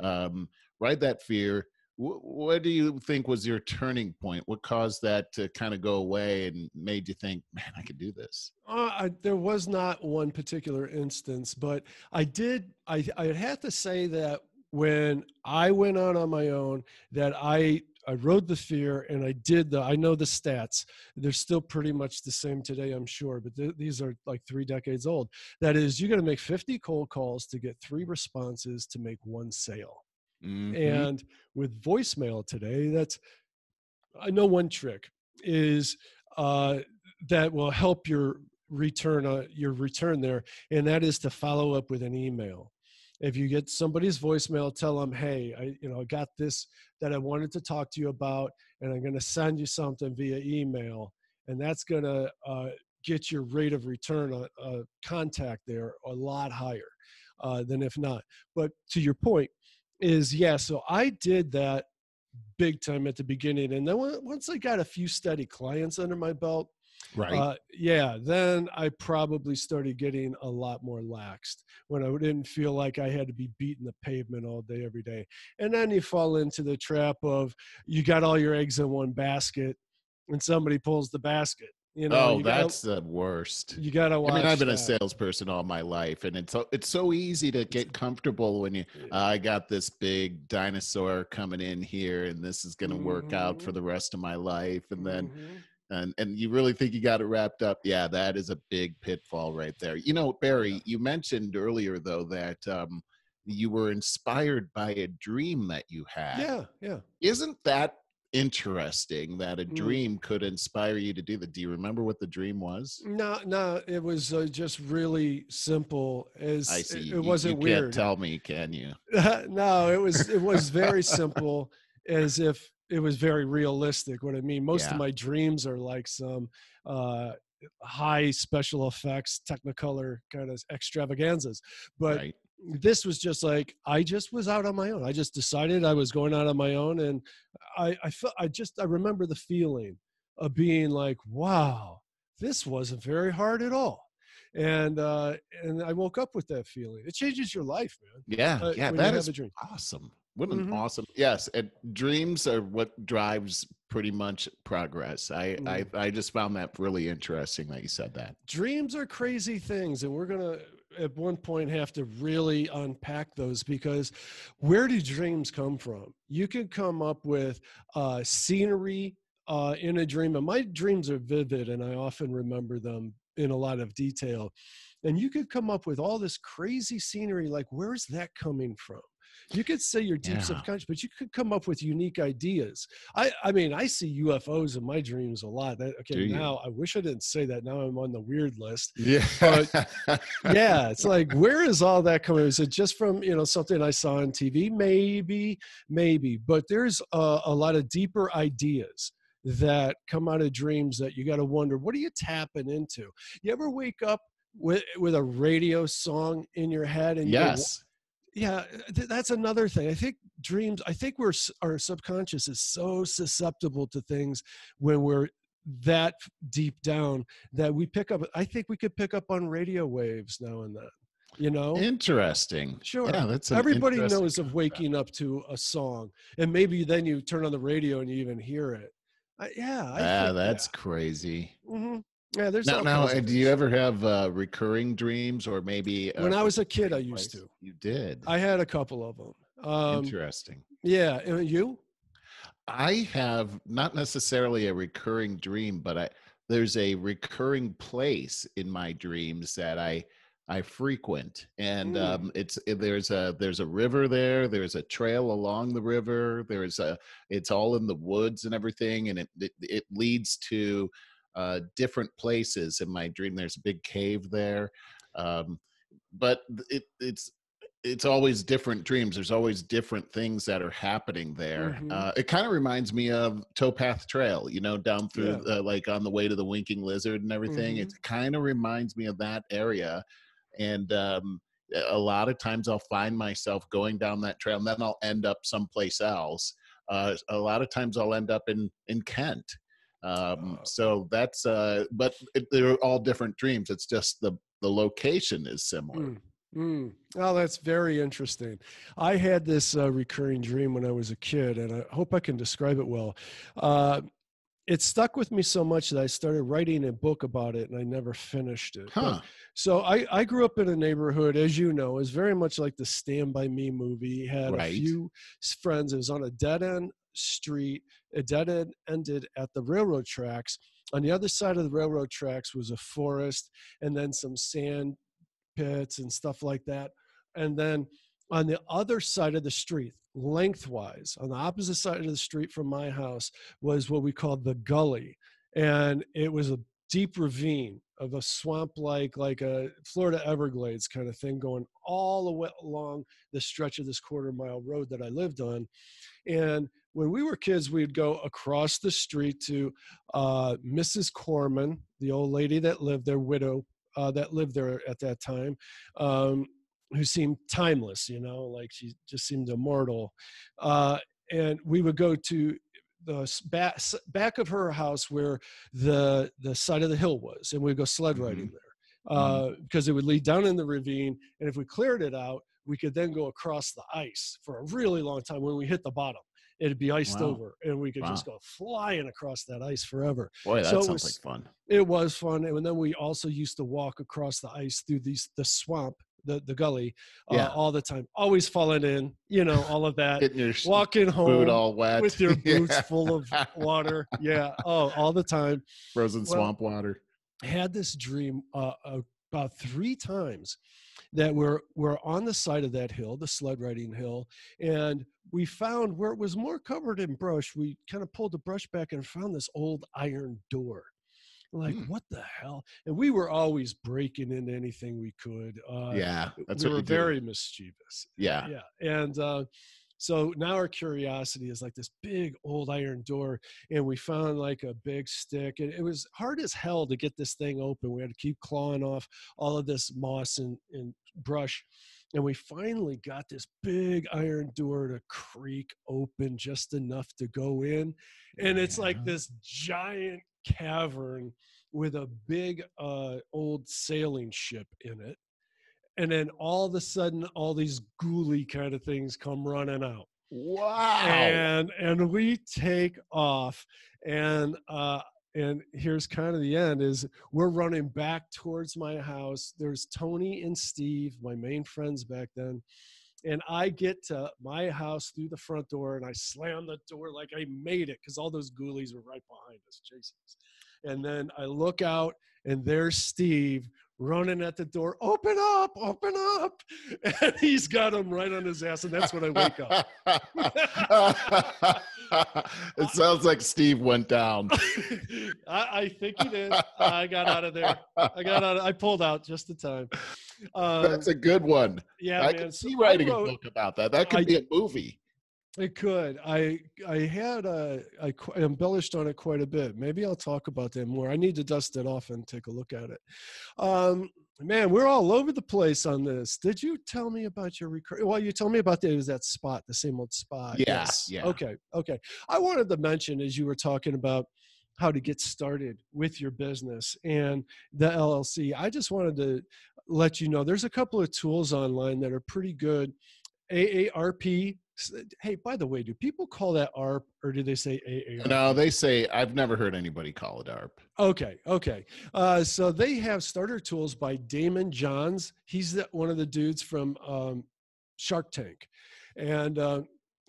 mm-hmm. um, ride that fear w- what do you think was your turning point what caused that to kind of go away and made you think man i could do this uh, I, there was not one particular instance but i did i i have to say that when i went out on my own that i I rode the fear and I did the I know the stats. They're still pretty much the same today, I'm sure, but th- these are like three decades old. That is, you got to make 50 cold calls to get three responses to make one sale. Mm-hmm. And with voicemail today, that's I know one trick is uh, that will help your return uh, your return there, and that is to follow up with an email if you get somebody's voicemail tell them hey i you know got this that i wanted to talk to you about and i'm going to send you something via email and that's going to uh, get your rate of return on uh, uh, contact there a lot higher uh, than if not but to your point is yeah so i did that big time at the beginning and then once i got a few steady clients under my belt Right. Uh, yeah. Then I probably started getting a lot more laxed when I didn't feel like I had to be beating the pavement all day, every day. And then you fall into the trap of you got all your eggs in one basket and somebody pulls the basket. You know, oh, you that's gotta, the worst. You gotta. I mean, I've been that. a salesperson all my life, and it's so it's so easy to get comfortable when you. Uh, I got this big dinosaur coming in here, and this is going to mm-hmm. work out for mm-hmm. the rest of my life. And then, mm-hmm and and you really think you got it wrapped up yeah that is a big pitfall right there you know barry yeah. you mentioned earlier though that um, you were inspired by a dream that you had yeah yeah isn't that interesting that a mm. dream mm. could inspire you to do that do you remember what the dream was no no it was uh, just really simple as I see. it, it you, wasn't you weird tell me can you no it was it was very simple as if it was very realistic. What I mean, most yeah. of my dreams are like some uh, high special effects, Technicolor kind of extravaganzas, but. Right. This was just like I just was out on my own. I just decided I was going out on my own, and I I felt I just I remember the feeling of being like, "Wow, this wasn't very hard at all." and uh, and I woke up with that feeling. It changes your life, man. Yeah, uh, yeah, that is awesome. What an mm-hmm. awesome yes, and dreams are what drives pretty much progress. I, mm-hmm. I mm. I just found that really interesting that you said that. Dreams are crazy things, and we're gonna at one point have to really unpack those because where do dreams come from? You can come up with uh, scenery uh, in a dream, and my dreams are vivid, and I often remember them in a lot of detail. And you could come up with all this crazy scenery, like where's that coming from? you could say your deep yeah. subconscious, but you could come up with unique ideas. I, I mean, I see UFOs in my dreams a lot. That, okay, now I wish I didn't say that. Now I'm on the weird list. Yeah, yeah, it's like where is all that coming? Is it just from you know something I saw on TV? Maybe, maybe, but there's a, a lot of deeper ideas that come out of dreams that you got to wonder what are you tapping into you ever wake up with with a radio song in your head and yes yeah uh, th- that's another thing i think dreams i think we're our subconscious is so susceptible to things when we're that deep down that we pick up i think we could pick up on radio waves now and then you know interesting sure yeah, that's everybody knows of waking up to a song and maybe then you turn on the radio and you even hear it I, yeah I ah, think, that's yeah. crazy mm-hmm. Yeah, there's now. now uh, do you ever have uh, recurring dreams, or maybe uh, when I was a kid, I used to. You did. I had a couple of them. Um, Interesting. Yeah, uh, you? I have not necessarily a recurring dream, but I there's a recurring place in my dreams that I I frequent, and mm. um, it's there's a there's a river there. There's a trail along the river. There's a it's all in the woods and everything, and it, it, it leads to uh, different places in my dream. There's a big cave there, um, but it, it's it's always different dreams. There's always different things that are happening there. Mm-hmm. Uh, it kind of reminds me of Towpath Trail, you know, down through yeah. uh, like on the way to the Winking Lizard and everything. Mm-hmm. It kind of reminds me of that area, and um, a lot of times I'll find myself going down that trail, and then I'll end up someplace else. Uh, a lot of times I'll end up in in Kent um, oh, so that's, uh, but it, they're all different dreams. It's just the, the location is similar. Mm. Mm. that's very interesting. I had this uh, recurring dream when I was a kid, and I hope I can describe it well. Uh, it stuck with me so much that I started writing a book about it, and I never finished it. Huh. But, so I, I grew up in a neighborhood, as you know, is very much like the Stand by Me movie. Had right. a few friends. It was on a dead end street. It dead ended at the railroad tracks. On the other side of the railroad tracks was a forest and then some sand pits and stuff like that. And then on the other side of the street, lengthwise, on the opposite side of the street from my house, was what we called the gully. And it was a deep ravine of a swamp like like a Florida Everglades kind of thing going all the way along the stretch of this quarter mile road that I lived on and when we were kids, we'd go across the street to uh, Mrs. Corman, the old lady that lived there, widow uh, that lived there at that time, um, who seemed timeless, you know, like she just seemed immortal. Uh, and we would go to the back, back of her house where the, the side of the hill was, and we'd go sled mm-hmm. riding mm-hmm. there. Uh, because mm-hmm. it would lead down in the ravine, and if we cleared it out, we could then go across the ice for a really long time when we hit the bottom it'd be iced wow. over and we could wow. just go flying across that ice forever. Boy, that so sounds it was, like fun. It was fun. And then we also used to walk across the ice through these the swamp, the, the gully, uh, yeah. all the time. Always falling in, you know, all of that. Getting your Walking home all wet. with your boots yeah. full of water. Yeah. Oh, all the time. Frozen well, swamp water. Had this dream uh, about three times that we're we're on the side of that hill, the sled riding hill, and we found where it was more covered in brush. We kind of pulled the brush back and found this old iron door. Like mm. what the hell? And we were always breaking into anything we could. Uh, yeah, that's we what were we very mischievous. Yeah, yeah, and uh, so now our curiosity is like this big old iron door, and we found like a big stick, and it was hard as hell to get this thing open. We had to keep clawing off all of this moss and, and brush. And we finally got this big iron door to creak open just enough to go in. And it's like this giant cavern with a big uh, old sailing ship in it and then all of a sudden all these ghouly kind of things come running out wow and and we take off and uh and here's kind of the end is we're running back towards my house there's tony and steve my main friends back then and i get to my house through the front door and i slam the door like i made it because all those ghoulies were right behind us chasing us and then i look out and there's steve running at the door, open up, open up. And he's got him right on his ass. And that's when I wake up. it sounds like Steve went down. I, I, think he did. I got out of there. I got out. Of, I pulled out just in time. Um, that's a good one. Yeah, I man. can see so writing wrote, a book about that. That could I, be a movie. It could. I I had a I qu- embellished on it quite a bit. Maybe I'll talk about that more. I need to dust it off and take a look at it. Um, man, we're all over the place on this. Did you tell me about your recur? Well, you told me about the, it was that spot, the same old spot. Yeah, yes. Yeah. Okay. Okay. I wanted to mention as you were talking about how to get started with your business and the LLC. I just wanted to let you know there's a couple of tools online that are pretty good. AARP uh, hey, by the way, do people call that ARP or do they say AARP? No, they say, I've never heard anybody call it ARP. Okay, okay. Uh, so they have starter tools by Damon Johns. He's the, one of the dudes from um, Shark Tank. And uh,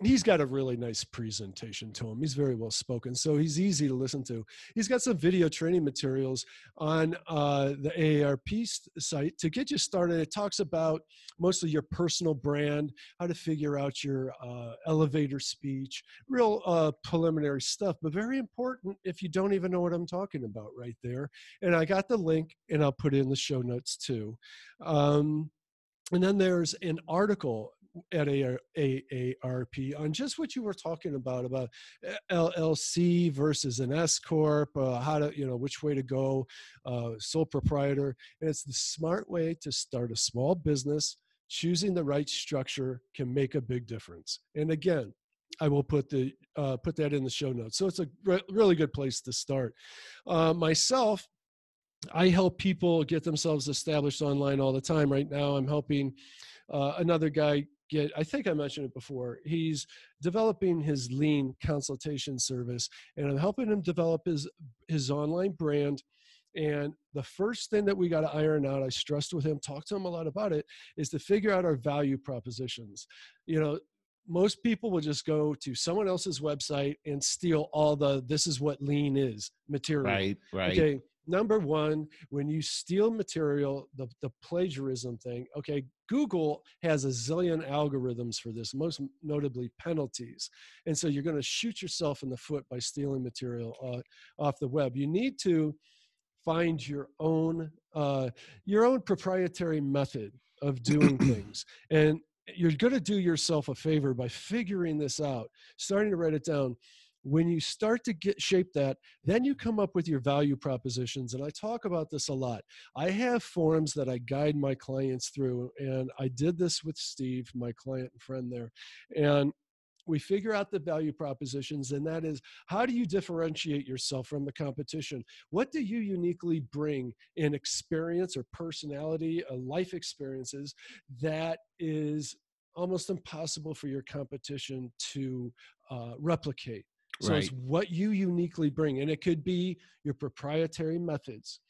he's got a really nice presentation to him. He's very well spoken, so he's easy to listen to. He's got some video training materials on uh, the AARP site to get you started. It talks about mostly your personal brand, how to figure out your uh, elevator speech, real uh, preliminary stuff, but very important if you don't even know what I'm talking about right there. And I got the link, and I'll put it in the show notes too. Um, and then there's an article at AARP on just what you were talking about about eh, LLC versus an S corp, uh, how to you know which way to go, uh, sole proprietor, and it's the smart way to start a small business. Choosing the right structure can make a big difference. And again, I will put the uh, put that in the show notes. So it's a re- really good place to start. Uh, myself, I help people get themselves established online all the time. Right now, I'm helping uh, another guy get, I think I mentioned it before, he's developing his lean consultation service, and I'm helping him develop his, his online brand. And the first thing that we got to iron out, I stressed with him, talked to him a lot about it, is to figure out our value propositions. You know, most people will just go to someone else's website and steal all the this is what lean is material. Right, right. Okay. Number one, when you steal material, the, the plagiarism thing, okay, Google has a zillion algorithms for this, most notably penalties. And so you're going to shoot yourself in the foot by stealing material uh, off the web. You need to find your own uh, your own proprietary method of doing things and you're going to do yourself a favor by figuring this out starting to write it down when you start to get shape that then you come up with your value propositions and i talk about this a lot i have forms that i guide my clients through and i did this with steve my client and friend there and we figure out the value propositions and that is how do you differentiate yourself from the competition what do you uniquely bring in experience or personality or uh, life experiences that is almost impossible for your competition to uh, replicate so right. it's what you uniquely bring. And it could be your proprietary methods.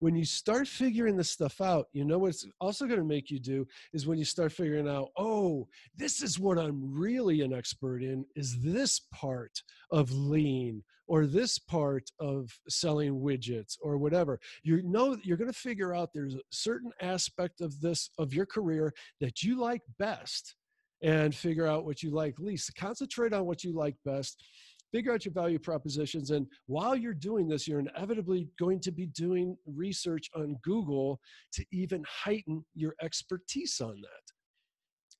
When you start figuring this stuff out, you know what's also going to make you do is when you start figuring out, oh, this is what I'm really an expert in is this part of lean or this part of selling widgets or whatever. You know you're going to figure out there's a certain aspect of this of your career that you like best and figure out what you like least. Concentrate on what you like best figure out your value propositions. And while you're doing this, you're inevitably going to be doing research on Google to even heighten your expertise on that.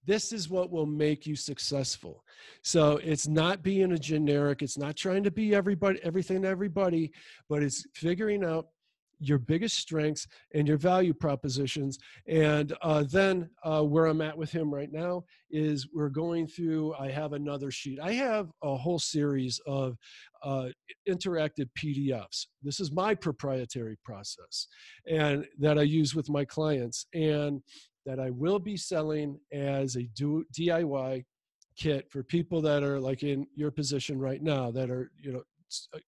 This is what will make you successful. So it's not being a generic, it's not trying to be everybody, everything to everybody, but it's figuring out your biggest strengths and your value propositions. And uh, then uh, where I'm at with him right now is we're going through, I have another sheet. I have a whole series of uh, interactive PDFs. This is my proprietary process and that I use with my clients and that I will be selling as a do, DIY kit for people that are like in your position right now that are, you know, uh,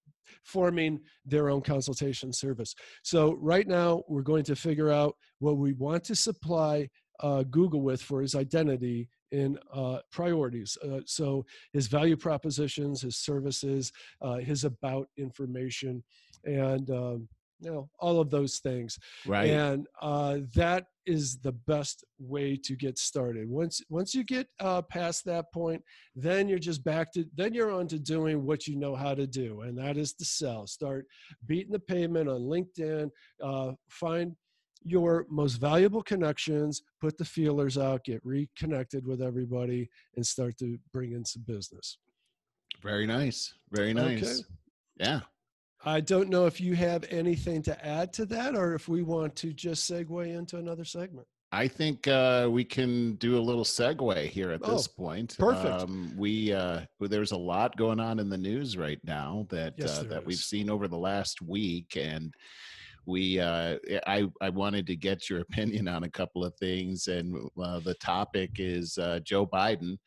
forming their own consultation service. So right now we're going to figure out what we want to supply uh, Google with for his identity in uh, priorities. Uh, so his value propositions, his services, uh, his about information, and um, know all of those things right and uh, that is the best way to get started once once you get uh, past that point then you're just back to then you're on to doing what you know how to do and that is to sell start beating the pavement on linkedin uh, find your most valuable connections put the feelers out get reconnected with everybody and start to bring in some business very nice very nice okay. yeah I don't know if you have anything to add to that or if we want to just segue into another segment. I think uh, we can do a little segue here at this oh, point. Perfect. Um, we uh, there's a lot going on in the news right now that yes, uh, that is. we've seen over the last week, and we uh, I I wanted to get your opinion on a couple of things, and uh, the topic is uh, Joe Biden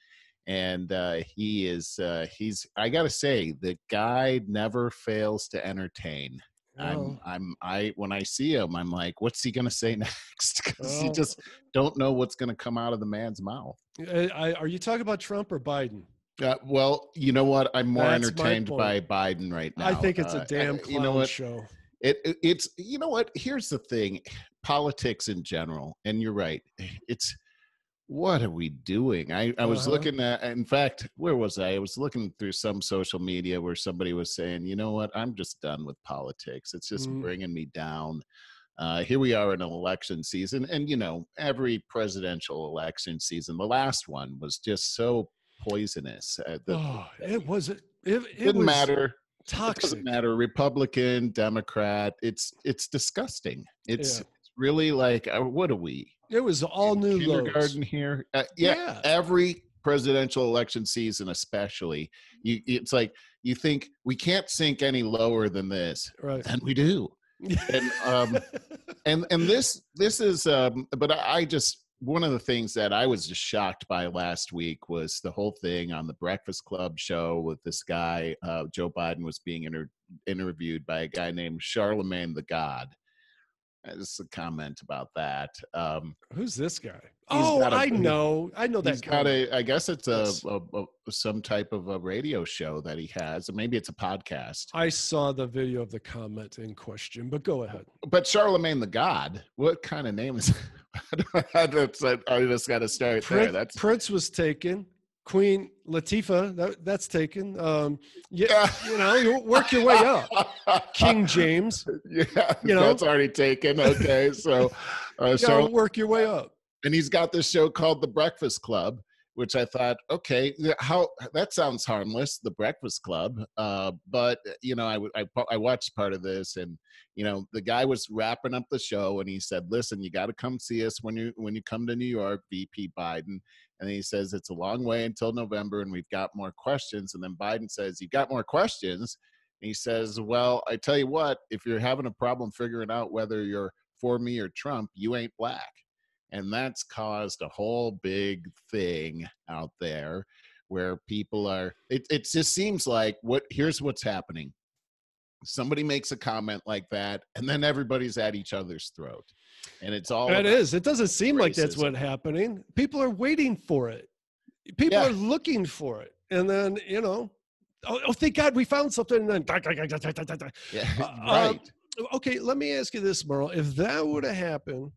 and uh, he is uh, he's I gotta say the guy never fails to entertain. Oh. I'm I'm I when I see him I'm like what's he gonna say next because oh. you just don't know what's gonna come out of the man's mouth. Eh, I, are you talking about Trump or Biden? Uh, well, you know what? I'm more That's entertained by Biden right now. I think it's uh, a damn clown you know show. It, it, it's you know what? Here's the thing: politics in general, and you're right. It's what are we doing? I, I was uh-huh. looking at, in fact, where was I? I was looking through some social media where somebody was saying, you know what, I'm just done with politics. It's just mm. bringing me down. Uh, here we are in an election season. And, you know, every presidential election season, the last one was just so poisonous. Uh, the, oh, it was, it, it didn't was matter. Toxic. It doesn't matter. Republican, Democrat. It's, it's disgusting. It's, yeah. it's really like, uh, what are we? It was all new kindergarten lows. here. Uh, yeah, yeah, every presidential election season, especially, you, it's like you think we can't sink any lower than this, right? And we do. and um, and and this this is um, but I, I just one of the things that I was just shocked by last week was the whole thing on the Breakfast Club show with this guy. Uh, Joe Biden was being inter- interviewed by a guy named Charlemagne the God, uh, just a comment about that. Um, Who's this guy? Oh, a, I know, I know that. Got a, I guess it's a, a, a, some type of a radio show that he has, maybe it's a podcast. I saw the video of the comment in question, but go ahead. But Charlemagne the God, what kind of name is? I just got to start Prince, there. That's Prince was taken. Queen Latifah, that, that's taken. Um, you, you know, you work your way up. King James. Yeah, you know? that's already taken. Okay, so uh, so work your way up. And he's got this show called The Breakfast Club, which I thought, okay, how that sounds harmless, The Breakfast Club. Uh, but you know, I, I I watched part of this, and you know, the guy was wrapping up the show, and he said, "Listen, you got to come see us when you when you come to New York, VP Biden." And he says, It's a long way until November and we've got more questions. And then Biden says, You've got more questions. And he says, Well, I tell you what, if you're having a problem figuring out whether you're for me or Trump, you ain't black. And that's caused a whole big thing out there where people are, it, it just seems like what here's what's happening somebody makes a comment like that and then everybody's at each other's throat and it's all it is it doesn't seem racism. like that's what's happening people are waiting for it people yeah. are looking for it and then you know oh, oh thank god we found something and then yeah, right. okay let me ask you this merle if that would have happened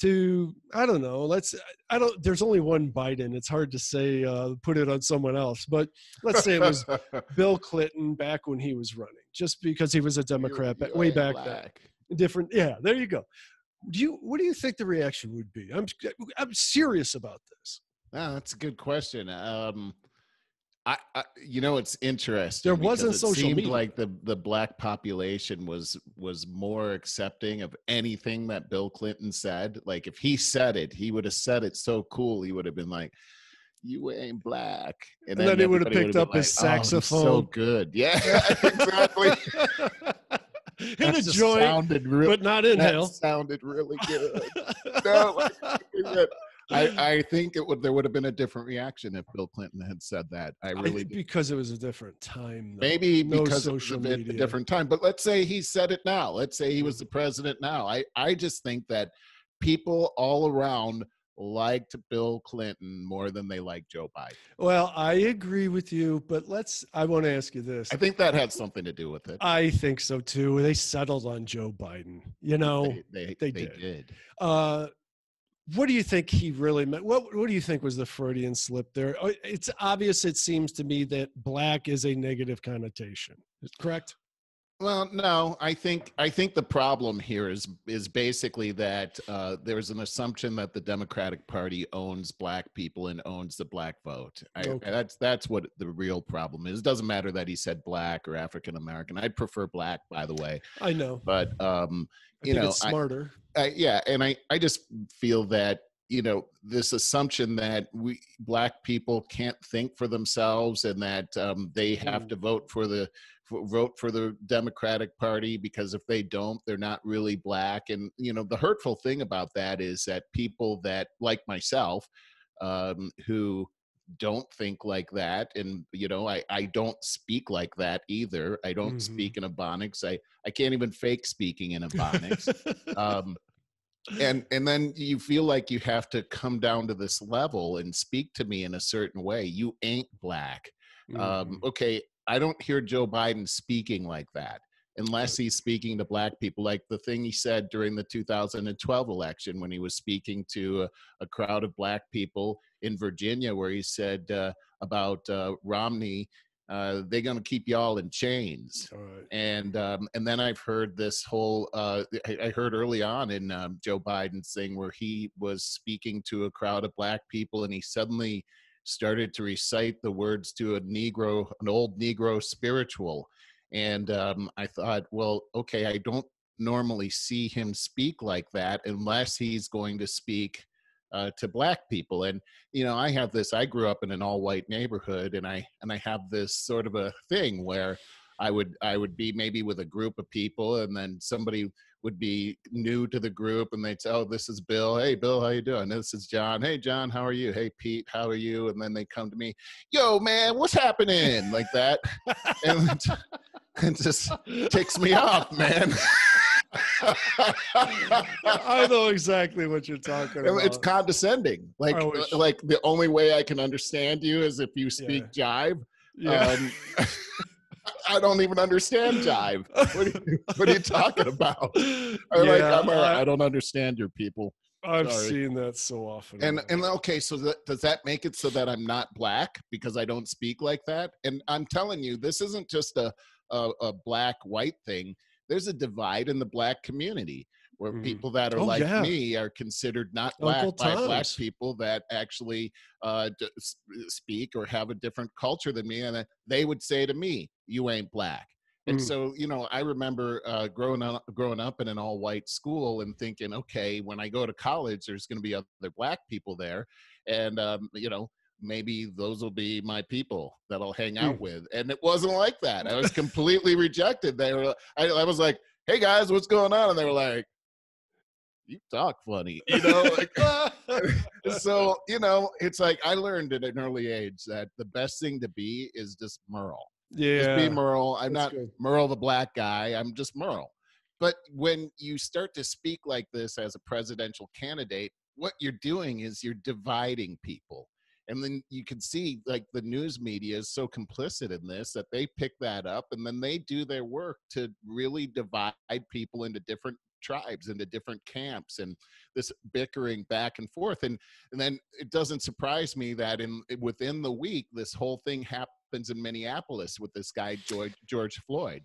to I don't know. Let's I don't. There's only one Biden. It's hard to say uh, put it on someone else. But let's say it was Bill Clinton back when he was running, just because he was a Democrat you, you way back then. Different. Yeah, there you go. Do you what do you think the reaction would be? I'm I'm serious about this. Ah, that's a good question. Um, I, I, you know it's interesting. There wasn't it social seemed media. like the the black population was was more accepting of anything that Bill Clinton said. Like if he said it, he would have said it so cool. He would have been like, "You ain't black," and, and then, he would have picked up like, his oh, saxophone. Oh, so good, yeah, exactly. and enjoy, sounded but not inhale. Sounded really good. no, I, I think it would there would have been a different reaction if Bill Clinton had said that. I really I, because it was a different time. Though. Maybe no because it was a, bit, a different time. But let's say he said it now. Let's say he was the mm-hmm. president now. I I just think that people all around liked Bill Clinton more than they like Joe Biden. Well, I agree with you, but let's I want to ask you this. I think that had something to do with it. I think so too. They settled on Joe Biden. You know, they they, they, they did. did. Uh what do you think he really meant? What What do you think was the Freudian slip there? Uh, it's obvious. It seems to me that black is a negative connotation. Is correct? Well, no, I think I think the problem here is is basically that uh, there's an assumption that the Democratic Party owns black people and owns the black vote. I, okay. That's that's what the real problem is. It doesn't matter that he said black or African American. I'd prefer black, by the way. I know, but um, you know, smarter. I, I, yeah, and I I just feel that you know this assumption that we black people can't think for themselves and that um, they have mm. to vote for the vote for the Democratic Party because if they don't, they're not really black. And, you know, the hurtful thing about that is that people that, like myself, um, who don't think like that and you know i i don't speak like that either i don't mm-hmm. speak in abonics i i can't even fake speaking in abonics um and and then you feel like you have to come down to this level and speak to me in a certain way you ain't black um, mm-hmm. um okay I don't hear Joe Biden speaking like that unless mm. he's speaking to black people, like the thing he said during the 2012 election when he was speaking to a, a crowd of black people in Virginia, where he said uh, about uh, Romney, uh, they're going to keep y'all in chains. Right. And um, and then I've heard this whole uh, I, I, heard early on in um, Joe Biden's thing where he was speaking to a crowd of black people and he suddenly started to recite the words to a Negro, an old Negro spiritual. And um, I thought, well, okay, I don't normally see him speak like that unless he's going to speak uh, to black people. And you know, I have this. I grew up in an all-white neighborhood, and I and I have this sort of a thing where I would I would be maybe with a group of people, and then somebody would be new to the group and they'd say oh this is bill hey bill how you doing this is john hey john how are you hey pete how are you and then they come to me yo man what's happening like that and it just ticks me off man I know exactly what you're talking about. It's condescending. Like like the only way I can understand you is if you speak yeah. jive. Yeah. Um, I don't even understand jive. What are you, what are you talking about? I'm yeah, like, I'm all right. I don't understand your people. I've Sorry. seen that so often. And and okay, so that, does that make it so that I'm not black because I don't speak like that? And I'm telling you, this isn't just a, a, a black white thing. There's a divide in the black community where mm. people that are oh, like yeah. me are considered not Uncle black by black people that actually uh, speak or have a different culture than me, and they would say to me, "You ain't black." And mm. so, you know, I remember uh, growing up, growing up in an all-white school, and thinking, okay, when I go to college, there's going to be other black people there, and um, you know, maybe those will be my people that I'll hang mm. out with. And it wasn't like that. I was completely rejected. They were, I, I was like, hey guys, what's going on? And they were like, you talk funny, you know. Like, so you know, it's like I learned at an early age that the best thing to be is just Merle. Yeah, just be Merle. I'm That's not good. Merle the black guy. I'm just Merle. But when you start to speak like this as a presidential candidate, what you're doing is you're dividing people. And then you can see like the news media is so complicit in this that they pick that up and then they do their work to really divide people into different tribes into different camps and this bickering back and forth and and then it doesn't surprise me that in within the week this whole thing happens in Minneapolis with this guy George, George Floyd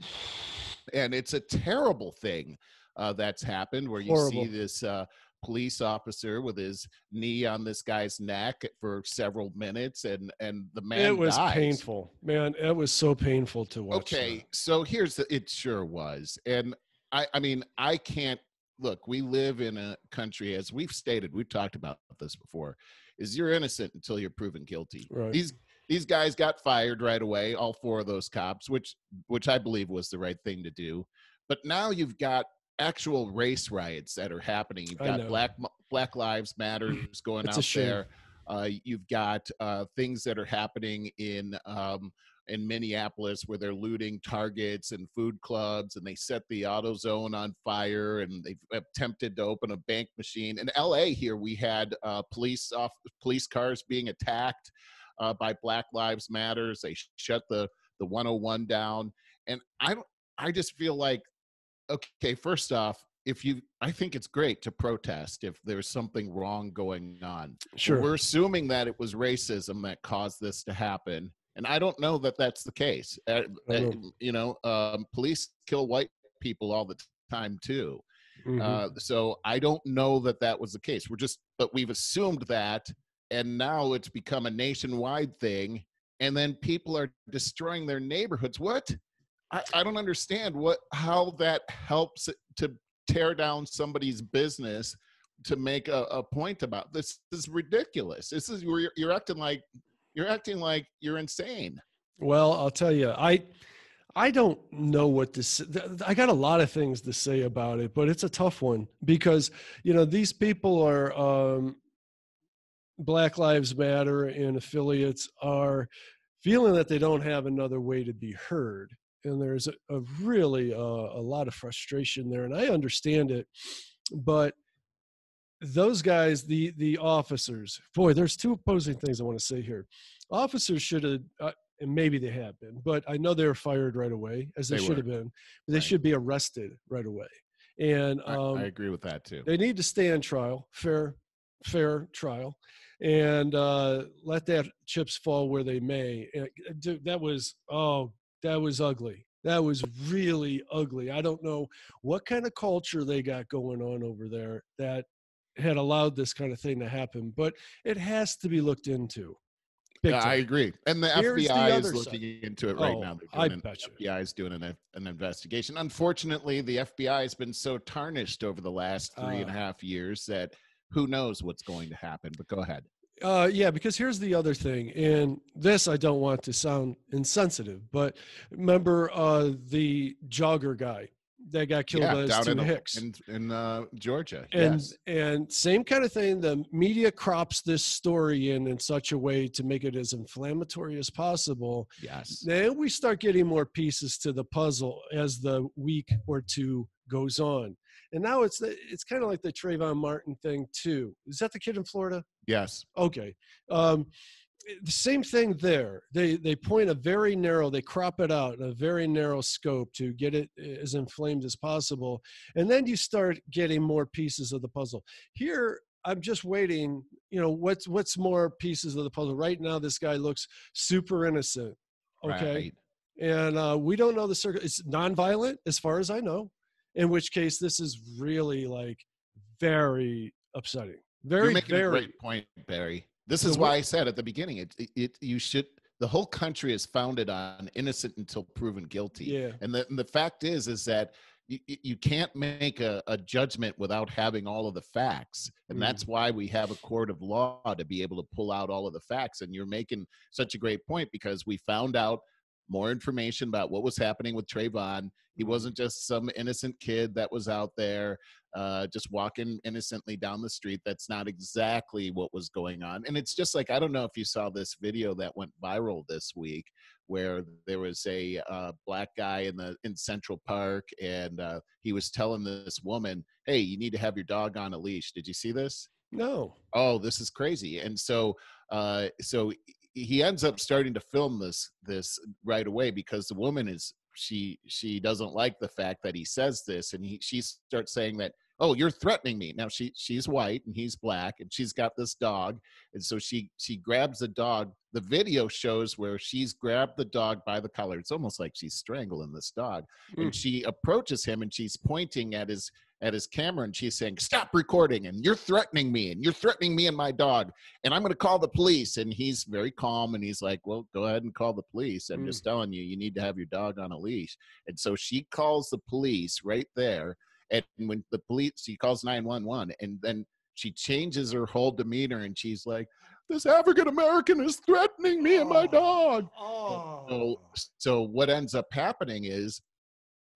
and it's a terrible thing uh, that's happened where you Horrible. see this uh, police officer with his knee on this guy's neck for several minutes and and the man it was dies. painful man it was so painful to watch okay that. so here's the, it sure was and I, I mean, I can't look, we live in a country, as we've stated, we've talked about this before, is you're innocent until you're proven guilty. Right. These these guys got fired right away, all four of those cops, which which I believe was the right thing to do. But now you've got actual race riots that are happening. You've got black Black Lives Matters going out there. Uh, you've got uh, things that are happening in um, in Minneapolis where they're looting targets and food clubs and they set the auto zone on fire and they've attempted to open a bank machine. In LA here we had uh, police off police cars being attacked uh, by Black Lives Matters. They shut the the 101 down and I don't I just feel like okay, first off, if you i think it's great to protest if there's something wrong going on sure we're assuming that it was racism that caused this to happen and I don't know that that's the case. Uh, uh you know, um, police kill white people all the time too. Mm-hmm. Uh, so I don't know that that was the case. We're just, but we've assumed that, and now it's become a nationwide thing. And then people are destroying their neighborhoods. What? I, I don't understand what how that helps to tear down somebody's business to make a, a, point about this is ridiculous this is you're, you're acting like you're acting like you're insane. Well, I'll tell you, I I don't know what say. I got a lot of things to say about it, but it's a tough one because you know these people are um, Black Lives Matter and affiliates are feeling that they don't have another way to be heard, and there's a, a really uh, a lot of frustration there, and I understand it, but those guys, the the officers, boy, there's two opposing things I want to say here. Officers should have, uh, and maybe they have been, but I know they were fired right away, as they, they should have been. They right. should be arrested right away. And um, I, I, um, agree with that too. They need to stay on trial, fair, fair trial, and uh, let that chips fall where they may. And, eh, eh, dude, that was oh, that was ugly. That was really ugly. I don't know what kind of culture they got going on over there that had allowed this kind of thing to happen, but it has to be looked into. Yeah, I agree. And the Here's FBI the is looking side. into it right oh, now. I an, bet you. FBI is doing an, an investigation. Unfortunately, the FBI has been so tarnished over the last three uh, and a ah. half years that who knows what's going to happen. But go ahead. Uh, yeah, because here's the other thing, and this I don't want to sound insensitive, but remember uh, the jogger guy that got killed yeah, by two in, Hicks in, in uh, Georgia. And yes. and same kind of thing. The media crops this story in in such a way to make it as inflammatory as possible. Yes. Then we start getting more pieces to the puzzle as the week or two goes on. And now it's the, it's kind of like the Trayvon Martin thing too. Is that the kid in Florida? Yes. Okay. Um, the same thing there. They they point a very narrow, they crop it out a very narrow scope to get it eh, as inflamed as possible, and then you start getting more pieces of the puzzle. Here, I'm just waiting. You know, what's what's more pieces of the puzzle? Right now, this guy looks super innocent. Okay, right. and uh, we don't know the circle. It's nonviolent, as far as I know. In which case, this is really like very upsetting. Very, You're making very, a great point, Barry this is why I said at the beginning, it, it, it you should the whole country is founded on innocent until proven guilty. Yeah. And the, and the fact is, is that you, you can't make a, a, judgment without having all of the facts. And mm. that's why we have a court of law to be able to pull out all of the facts. And you're making such a great point because we found out more information about what was happening with Trayvon. He mm. wasn't just some innocent kid that was out there. Uh, just walking innocently down the street. That's not exactly what was going on. And it's just like, I don't know if you saw this video that went viral this week where there was a uh, black guy in the in Central Park and uh, he was telling this woman, hey, you need to have your dog on a leash. Did you see this? No. Oh, this is crazy. And so, uh, so he ends up starting to film this this right away because the woman is she she doesn't like the fact that he says this and he she starts saying that oh you're threatening me now she she's white and he's black and she's got this dog and so she she grabs the dog the video shows where she's grabbed the dog by the collar it's almost like she's strangling this dog mm. and she approaches him and she's pointing at his at his camera and she's saying, Stop recording. And you're threatening me and you're threatening me and my dog. And I'm going to call the police. And he's very calm and he's like, Well, go ahead and call the police. I'm mm. just telling you, you need to have your dog on a leash. And so she calls the police right there. And when the police, she calls 911. And then she changes her whole demeanor and she's like, this African American is threatening me and my oh. dog. Oh. So, so what ends up happening is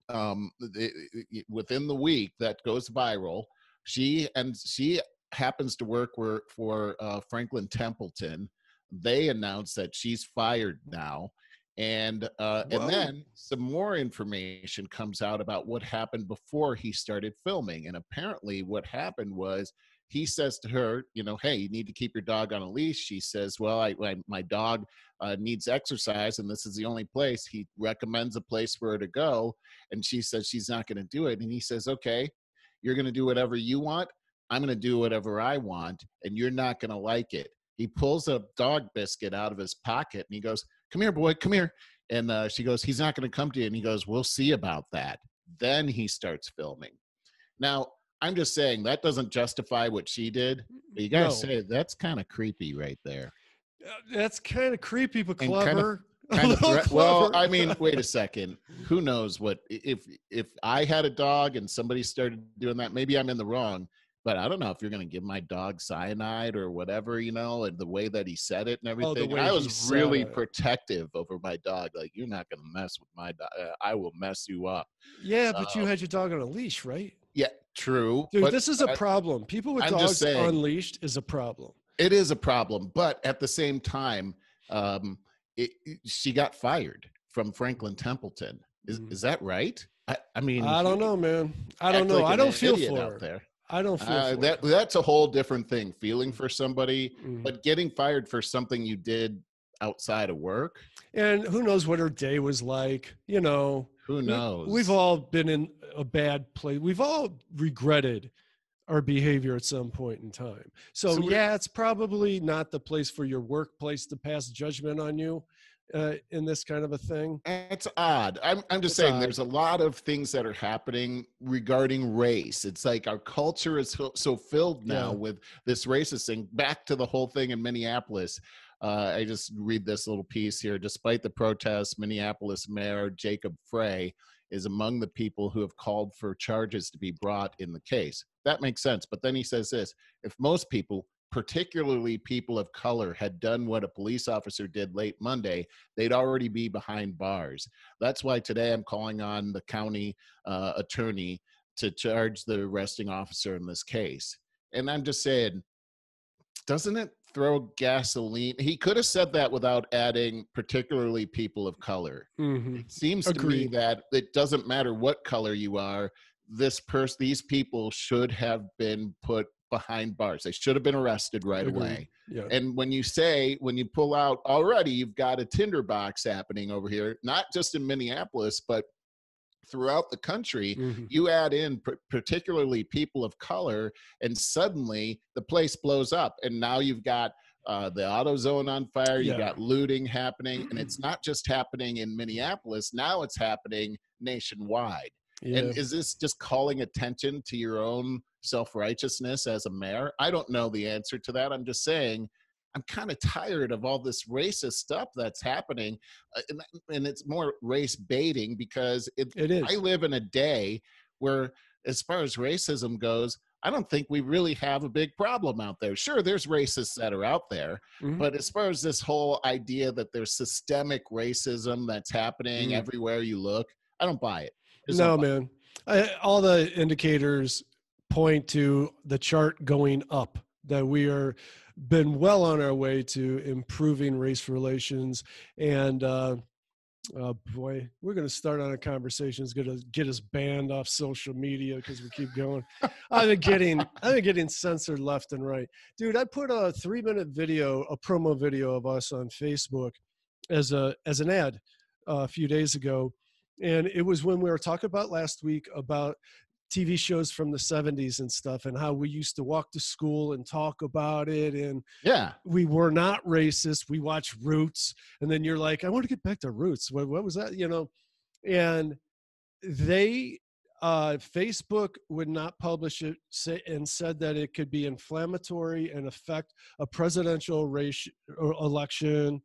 um, within the week that goes viral. She and she happens to work for, for uh, Franklin Templeton. They announce that she's fired now, and uh, and then some more information comes out about what happened before he started filming. And apparently, what happened was he says to her, you know, hey, you need to keep your dog on a leash. She says, well, I, I my dog uh, needs exercise, and this is the only place. He recommends a place for her to go, and she says she's not going to do it. And he says, okay, you're going to do whatever you want. I'm going to do whatever I want, and you're not going to like it. He pulls a dog biscuit out of his pocket and he goes, come here, boy, come here. And uh, she goes, he's not going to come to you. And he goes, we'll see about that. Then he starts filming. Now, I'm just saying that doesn't justify what she did. But you gotta no. say that's kind of creepy right there. Uh, that's kind of creepy, but clever. Kind of, kind of thre- well, I mean, wait a second. Who knows what if if I had a dog and somebody started doing that? Maybe I'm in the wrong, but I don't know if you're gonna give my dog cyanide or whatever, you know, and the way that he said it and oh, everything. Oh, I was really it. protective over my dog. Like, you're not gonna mess with my dog. Uh, I will mess you up. Yeah, but you um had your dog on a leash, right? Yeah, true. Dude, this is a problem. People with I'm dogs saying, unleashed is a problem. It is a problem, but at the same time, um, it, it, she got fired from Franklin Templeton. Is mm. is that right? I, I, mean, I don't know, man. I don't know. Like I don't feel for her. There. I don't feel uh, that. Her. That's a whole different thing. Feeling for somebody, mm. but getting fired for something you did outside of work. And who knows what her day was like? You know, who knows? We, have all been in a bad place. We've all regretted our behavior at some point in time. So, so yeah, it's probably not the place for your workplace to pass judgment on you uh, in this kind of a thing. That's odd. I'm, I'm just it's saying odd. there's a lot of things that are happening regarding race. It's like our culture is so, so filled now yeah. with this racist thing. Back to the whole thing in Minneapolis uh, I just read this little piece here. Despite the protests, Minneapolis Mayor Jacob Frey is among the people who have called for charges to be brought in the case. That makes sense. But then he says this if most people, particularly people of color, had done what a police officer did late Monday, they'd already be behind bars. That's why today I'm calling on the county uh, attorney to charge the arresting officer in this case. And I'm just saying, doesn't it throw gasoline. He could have said that without adding particularly people of color. Mm-hmm. It seems Agreed. to me that it doesn't matter what color you are, this person these people should have been put behind bars. They should have been arrested right Agreed. away. Yeah. And when you say, when you pull out already, you've got a tinderbox happening over here, not just in Minneapolis, but throughout the country mm-hmm. you add in particularly people of color and suddenly the place blows up and now you've got uh, the auto zone on fire you yeah. got looting happening and it's not just happening in minneapolis now it's happening nationwide yeah. and is this just calling attention to your own self-righteousness as a mayor i don't know the answer to that i'm just saying I'm kind of tired of all this racist stuff that's happening. Uh, and, and, it's more race baiting because it, it is. I live in a day where, as far as racism goes, I don't think we really have a big problem out there. Sure, there's racists that are out there, mm-hmm. but as far as this whole idea that there's systemic racism that's happening mm-hmm. everywhere you look, I don't buy it. no, buy man. I, all the indicators point to the chart going up that we are been well on our way to improving race relations. And uh, oh boy, we're going to start on a conversation that's going to get us banned off social media because we keep going. I've been getting I've been getting censored left and right, dude. I put a three minute video, a promo video of us on Facebook as a as an ad uh, a few days ago and it was when we were talking about last week about TV shows from the 70s and stuff and how we used to walk to school and talk about it and yeah we were not racist we watched roots and then you're like I want to get back to roots what, what was that you know and they uh, Facebook would not publish it say, and said that it could be inflammatory and affect a presidential race uh, election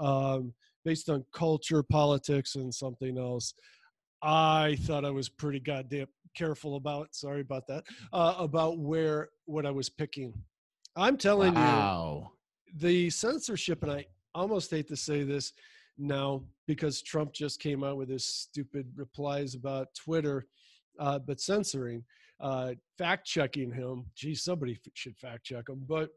um, based on culture, politics, and something else. I thought I was pretty goddamn careful about. Sorry about that. Uh, about where what I was picking. I'm telling wow. you, the censorship, and I almost hate to say this now because Trump just came out with his stupid replies about Twitter, uh, but censoring, uh, fact checking him. Geez, somebody should fact check him. But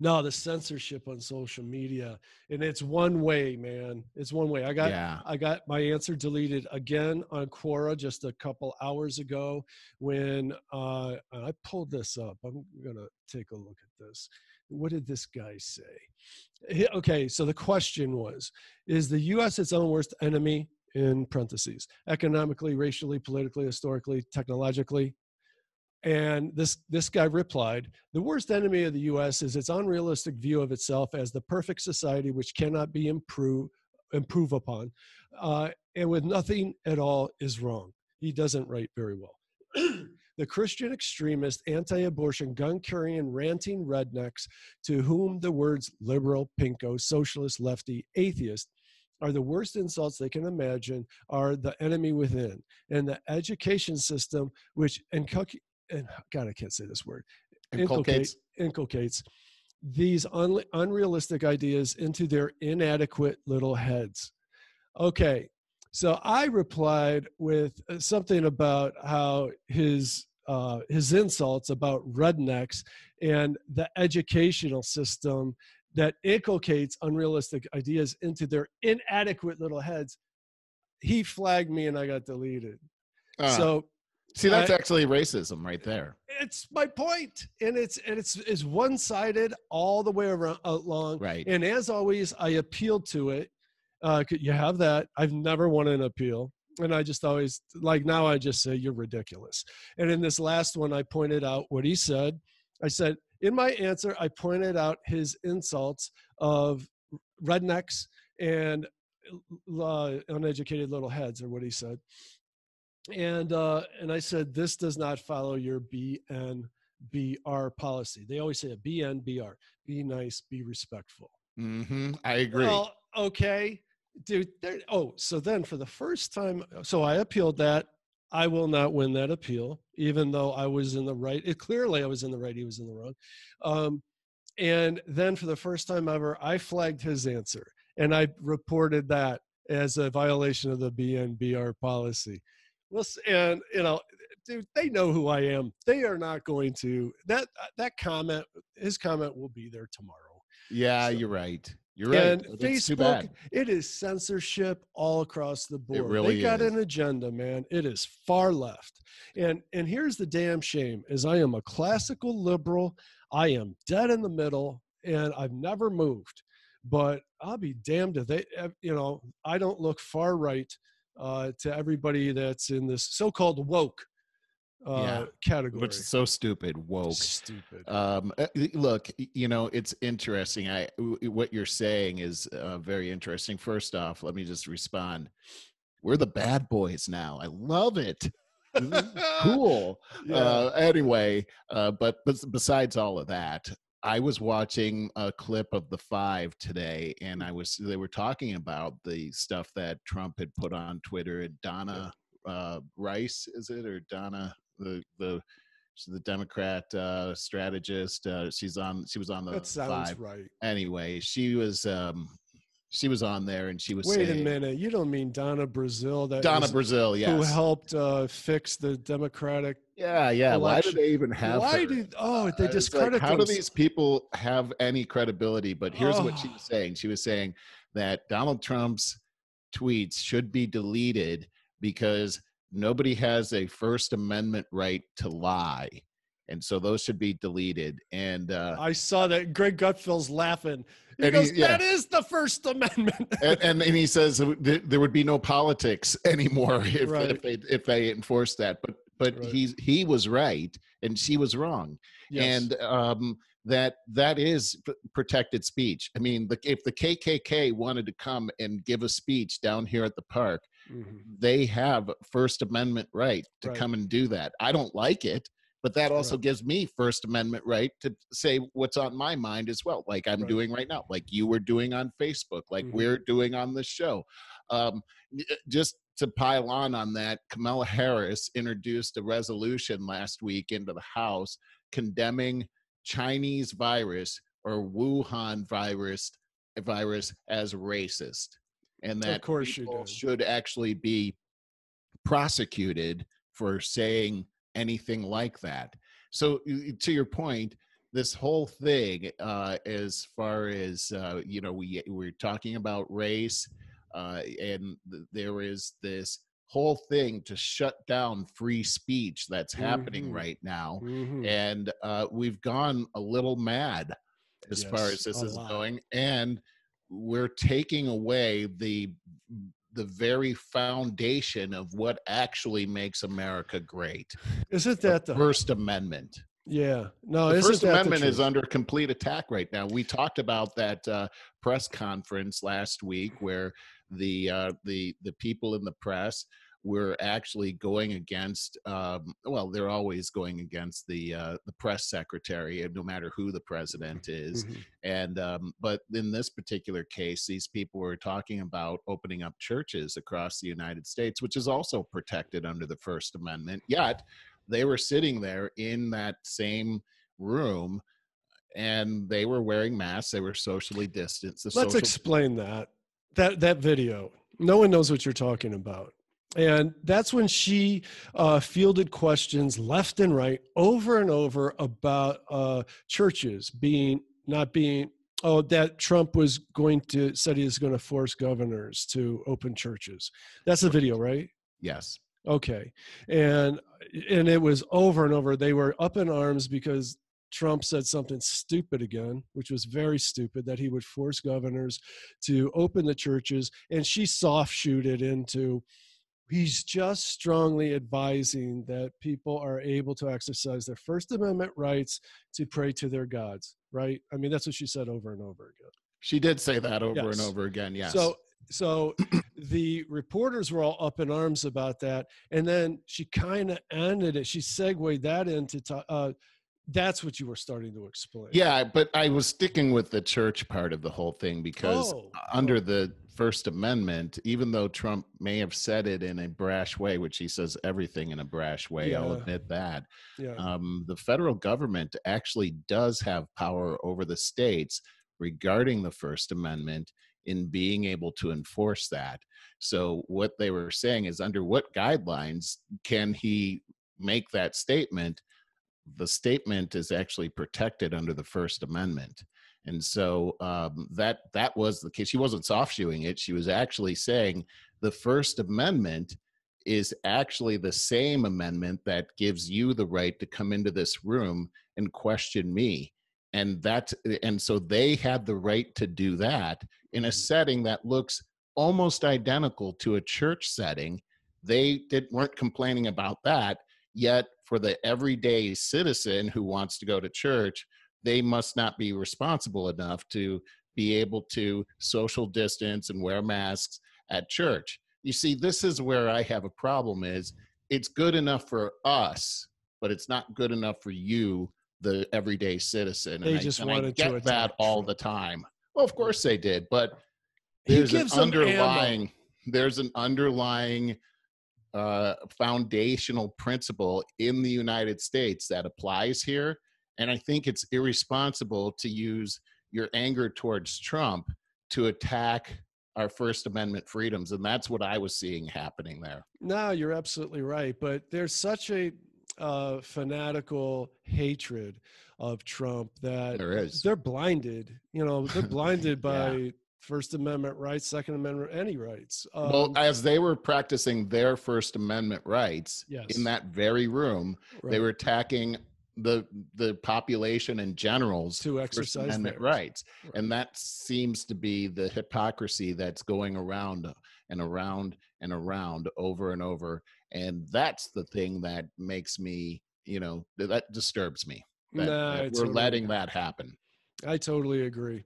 no the censorship on social media and it's one way man it's one way i got yeah. i got my answer deleted again on quora just a couple hours ago when uh, i pulled this up i'm gonna take a look at this what did this guy say okay so the question was is the us its own worst enemy in parentheses economically racially politically historically technologically and this, this guy replied The worst enemy of the US is its unrealistic view of itself as the perfect society which cannot be improved improve upon. Uh, and with nothing at all is wrong. He doesn't write very well. the Christian extremist, anti abortion, gun carrying, ranting rednecks to whom the words liberal, pinko, socialist, lefty, atheist are the worst insults they can imagine are the enemy within and the education system which inculc- and God, I can't say this word. Inculcates. Inculcates these un- unrealistic ideas into their inadequate little heads. Okay, so I replied with uh, something about how his uh, his insults about rednecks and the educational system that inculcates unrealistic ideas into their inadequate little heads. He flagged me and I got deleted. Uh. So See, that's uh, actually racism right there. It's my point, and it's and it's is one sided all the way around along. Right. And as always, I appeal to it. Uh, you have that. I've never won an appeal, and I just always like now. I just say you're ridiculous. And in this last one, I pointed out what he said. I said in my answer, I pointed out his insults of rednecks and uh, uneducated little heads, or what he said and uh, and I said this does not follow your BNBR policy. They always say a BNBR: be nice, be respectful. Mm-hmm. I agree. Well, okay, dude. oh, so then for the first time, uh, so I appealed that. I will not win that appeal, even though I was in the right. It, clearly, I was in the right. He was in the wrong. Um, and then for the first time ever, I flagged his answer and I reported that as a violation of the BNBR policy listen, and you know, dude, they know who I am. They are not going to that uh, that comment. His comment will be there tomorrow. Yeah, so, you're right. You're and right. And Facebook, it is censorship all across the board. It really they got is. an agenda, man. It is far left. And and here's the damn shame: is I am a classical liberal. I am dead in the middle, and I've never moved. But I'll be damned if they, eh, you know, I don't look far right uh, to everybody that's in this so-called woke uh, yeah. category. Which is so stupid, woke. Stupid. Um, uh, look, you know, it's interesting. I what you're saying is uh, very interesting. First off, let me just respond. We're the bad boys now. I love it. cool. Yeah. Uh, anyway, uh, but, but besides all of that, I was watching a clip of the five today, and I was they were talking about the stuff that Trump had put on Twitter. And Donna uh, Rice, is it or Donna the the she's the Democrat uh, strategist? Uh, she's on she was on the that sounds five. right. Anyway, she was um, she was on there and she was wait saying, a minute you don't mean donna brazil that donna was, brazil yes who helped uh, fix the democratic yeah yeah election. why did they even have why her? did oh they uh, discredit like, how do these people have any credibility but here's oh. what she oh. was saying she was saying that donald trump's tweets should be deleted because nobody has a first amendment right to lie and so those should be deleted. And uh, I saw that Greg Gutfield's laughing. He and goes, he, yeah. "That is the First Amendment." and, and, and he says there would be no politics anymore if, right. if they if they enforced that. But but right. he he was right and she was wrong, yes. and um, that that is protected speech. I mean, the, if the KKK wanted to come and give a speech down here at the park. Mm-hmm. They have First Amendment right to right. come and do that. I don't like it, but that also right. gives me first amendment right to say what's on my mind as well like i'm right. doing right now like you were doing on facebook like mm-hmm. we're doing on the show um, uh, just to pile on on that kamala harris introduced a resolution last week into the house condemning chinese virus or wuhan virus uh, virus as racist and that of course people should actually be prosecuted for saying anything like that. So, to your point, this whole thing, uh, as far as uh, you know, we we're talking about race, uh, and th- there is this whole thing to shut down free speech that's happening mm-hmm. right now, mm-hmm. and uh, we've gone a little mad as yes, far as this is lot. going, and we're taking away the the very foundation of what actually makes America great. Isn't that the, the First Amendment? Yeah, no, the First Amendment the is under complete attack right now. We talked about that uh, press conference last week where the uh, the the people in the press we're actually going against um, well they're always going against the uh, the press secretary uh, no matter who the president is mm-hmm. and um, but in this particular case these people were talking about opening up churches across the united states which is also protected under the first amendment yet they were sitting there in that same room and they were wearing masks they were socially distanced the let's social- explain that that that video no one knows what you're talking about and that's when she uh, fielded questions left and right, over and over, about uh, churches being not being. Oh, that Trump was going to said he was going to force governors to open churches. That's the video, right? Yes. Okay, and and it was over and over. They were up in arms because Trump said something stupid again, which was very stupid, that he would force governors to open the churches, and she soft shooted into he's just strongly advising that people are able to exercise their First Amendment rights to pray to their gods, right? I mean, that's what she said over and over again. She did say that over yes. and over again, yes. So, so the reporters were all up in arms about that. And then she kind of ended it. She segued that into, uh, that's what you were starting to explain. Yeah, but I was sticking with the church part of the whole thing because oh. under oh. the First Amendment, even though Trump may have said it in a brash way, which he says everything in a brash way, yeah. I'll admit that, yeah. um, the federal government actually does have power over the states regarding the First Amendment in being able to enforce that. So, what they were saying is under what guidelines can he make that statement? the statement is actually protected under the First Amendment. And so um, that that was the case. She wasn't soft shoeing it. She was actually saying the First Amendment is actually the same amendment that gives you the right to come into this room and question me. And that and so they had the right to do that in a mm-hmm. setting that looks almost identical to a church setting. They did, weren't complaining about that. Yet for the everyday citizen who wants to go to church, they must not be responsible enough to be able to social distance and wear masks at church. You see, this is where I have a problem is it's good enough for us, but it's not good enough for you, the everyday citizen. They and just I, and I get to that all the time. Well, of course they did, but there's an underlying there's an underlying uh, foundational principle in the United States that applies here. And I think it's irresponsible to use your anger towards Trump to attack our First Amendment freedoms. And that's what I was seeing happening there. No, you're absolutely right. But there's such a uh, fanatical hatred of Trump that there is. they're blinded. You know, they're blinded by First Amendment rights, Second Amendment, any rights. Um, well, as they were practicing their First Amendment rights yes. in that very room, right. they were attacking the the population in general's to exercise First Amendment rights, right. and that seems to be the hypocrisy that's going around and around and around over and over, and that's the thing that makes me, you know, that disturbs me. That, nah, that we're totally letting agree. that happen. I totally agree.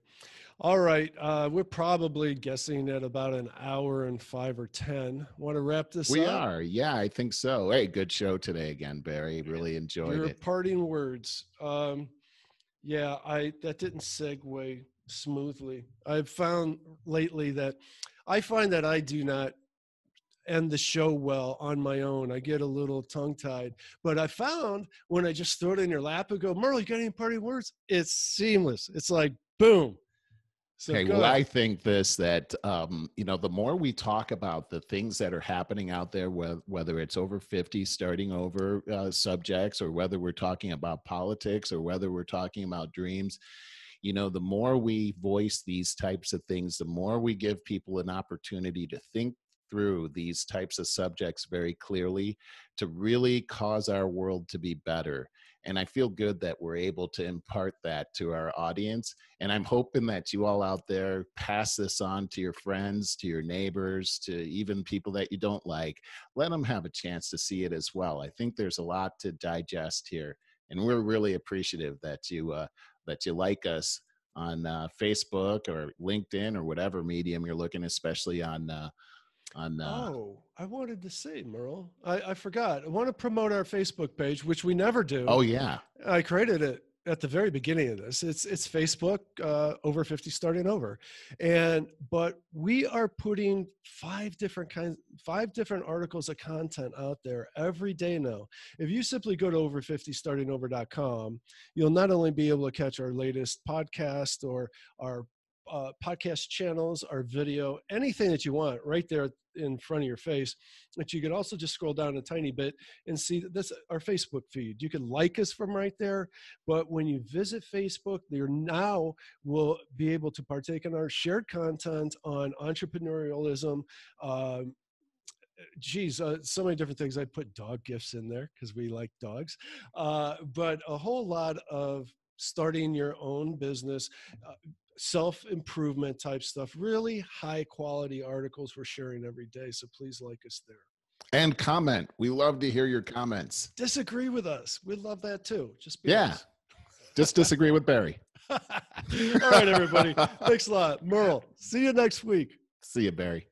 All right, uh, we're probably guessing at about an hour and five or ten. Want to wrap this? We up? are, yeah, I think so. Hey, good show today again, Barry. Really enjoyed Your it. Parting words. Um, yeah, I that didn't segue smoothly. I've found lately that I find that I do not end the show well on my own. I get a little tongue tied, but I found when I just throw it in your lap and go, Merle, you got any parting words? It's seamless. It's like boom so okay, well, I think this that um, you know the more we talk about the things that are happening out there, whether, whether it's over fifty starting over uh, subjects, or whether we're talking about politics, or whether we're talking about dreams, you know, the more we voice these types of things, the more we give people an opportunity to think through these types of subjects very clearly to really cause our world to be better and I feel good that we're able to impart that to our audience. And I'm hoping that you all out there pass this on to your friends, to your neighbors, to even people that you don't like. Let them have a chance to see it as well. I think there's a lot to digest here. And we're really appreciative that you uh, that you like us on uh, Facebook or LinkedIn or whatever medium you're looking, especially on uh, on the. Uh, oh, I wanted to see Merle. I, I forgot. I want to promote our Facebook page, which we never oh, do. Oh yeah, I created it at the very beginning of this. It's it's Facebook uh, over fifty starting over, and but we are putting five different kinds, five different articles of content out there every day now. If you simply go to over fifty starting over.com, you'll not only be able to catch our latest podcast or our uh, podcast channels, our video, anything that you want right there in front of your face. But you can also just scroll down a tiny bit and see this our Facebook feed. You can like us from right there. But when you visit Facebook, you're now will be able to partake in our shared content on entrepreneurialism. Um, geez, uh, so many different things. I put dog gifts in there because we like dogs, uh, but a whole lot of starting your own business, uh, self improvement type stuff, really high quality articles we're sharing every day. So please like us there. And comment. We love to hear your comments. Disagree with us. We love that too. Just be yeah. Just disagree with Barry. All right, everybody. Thanks a lot. Merle, see you next week. See you, Barry.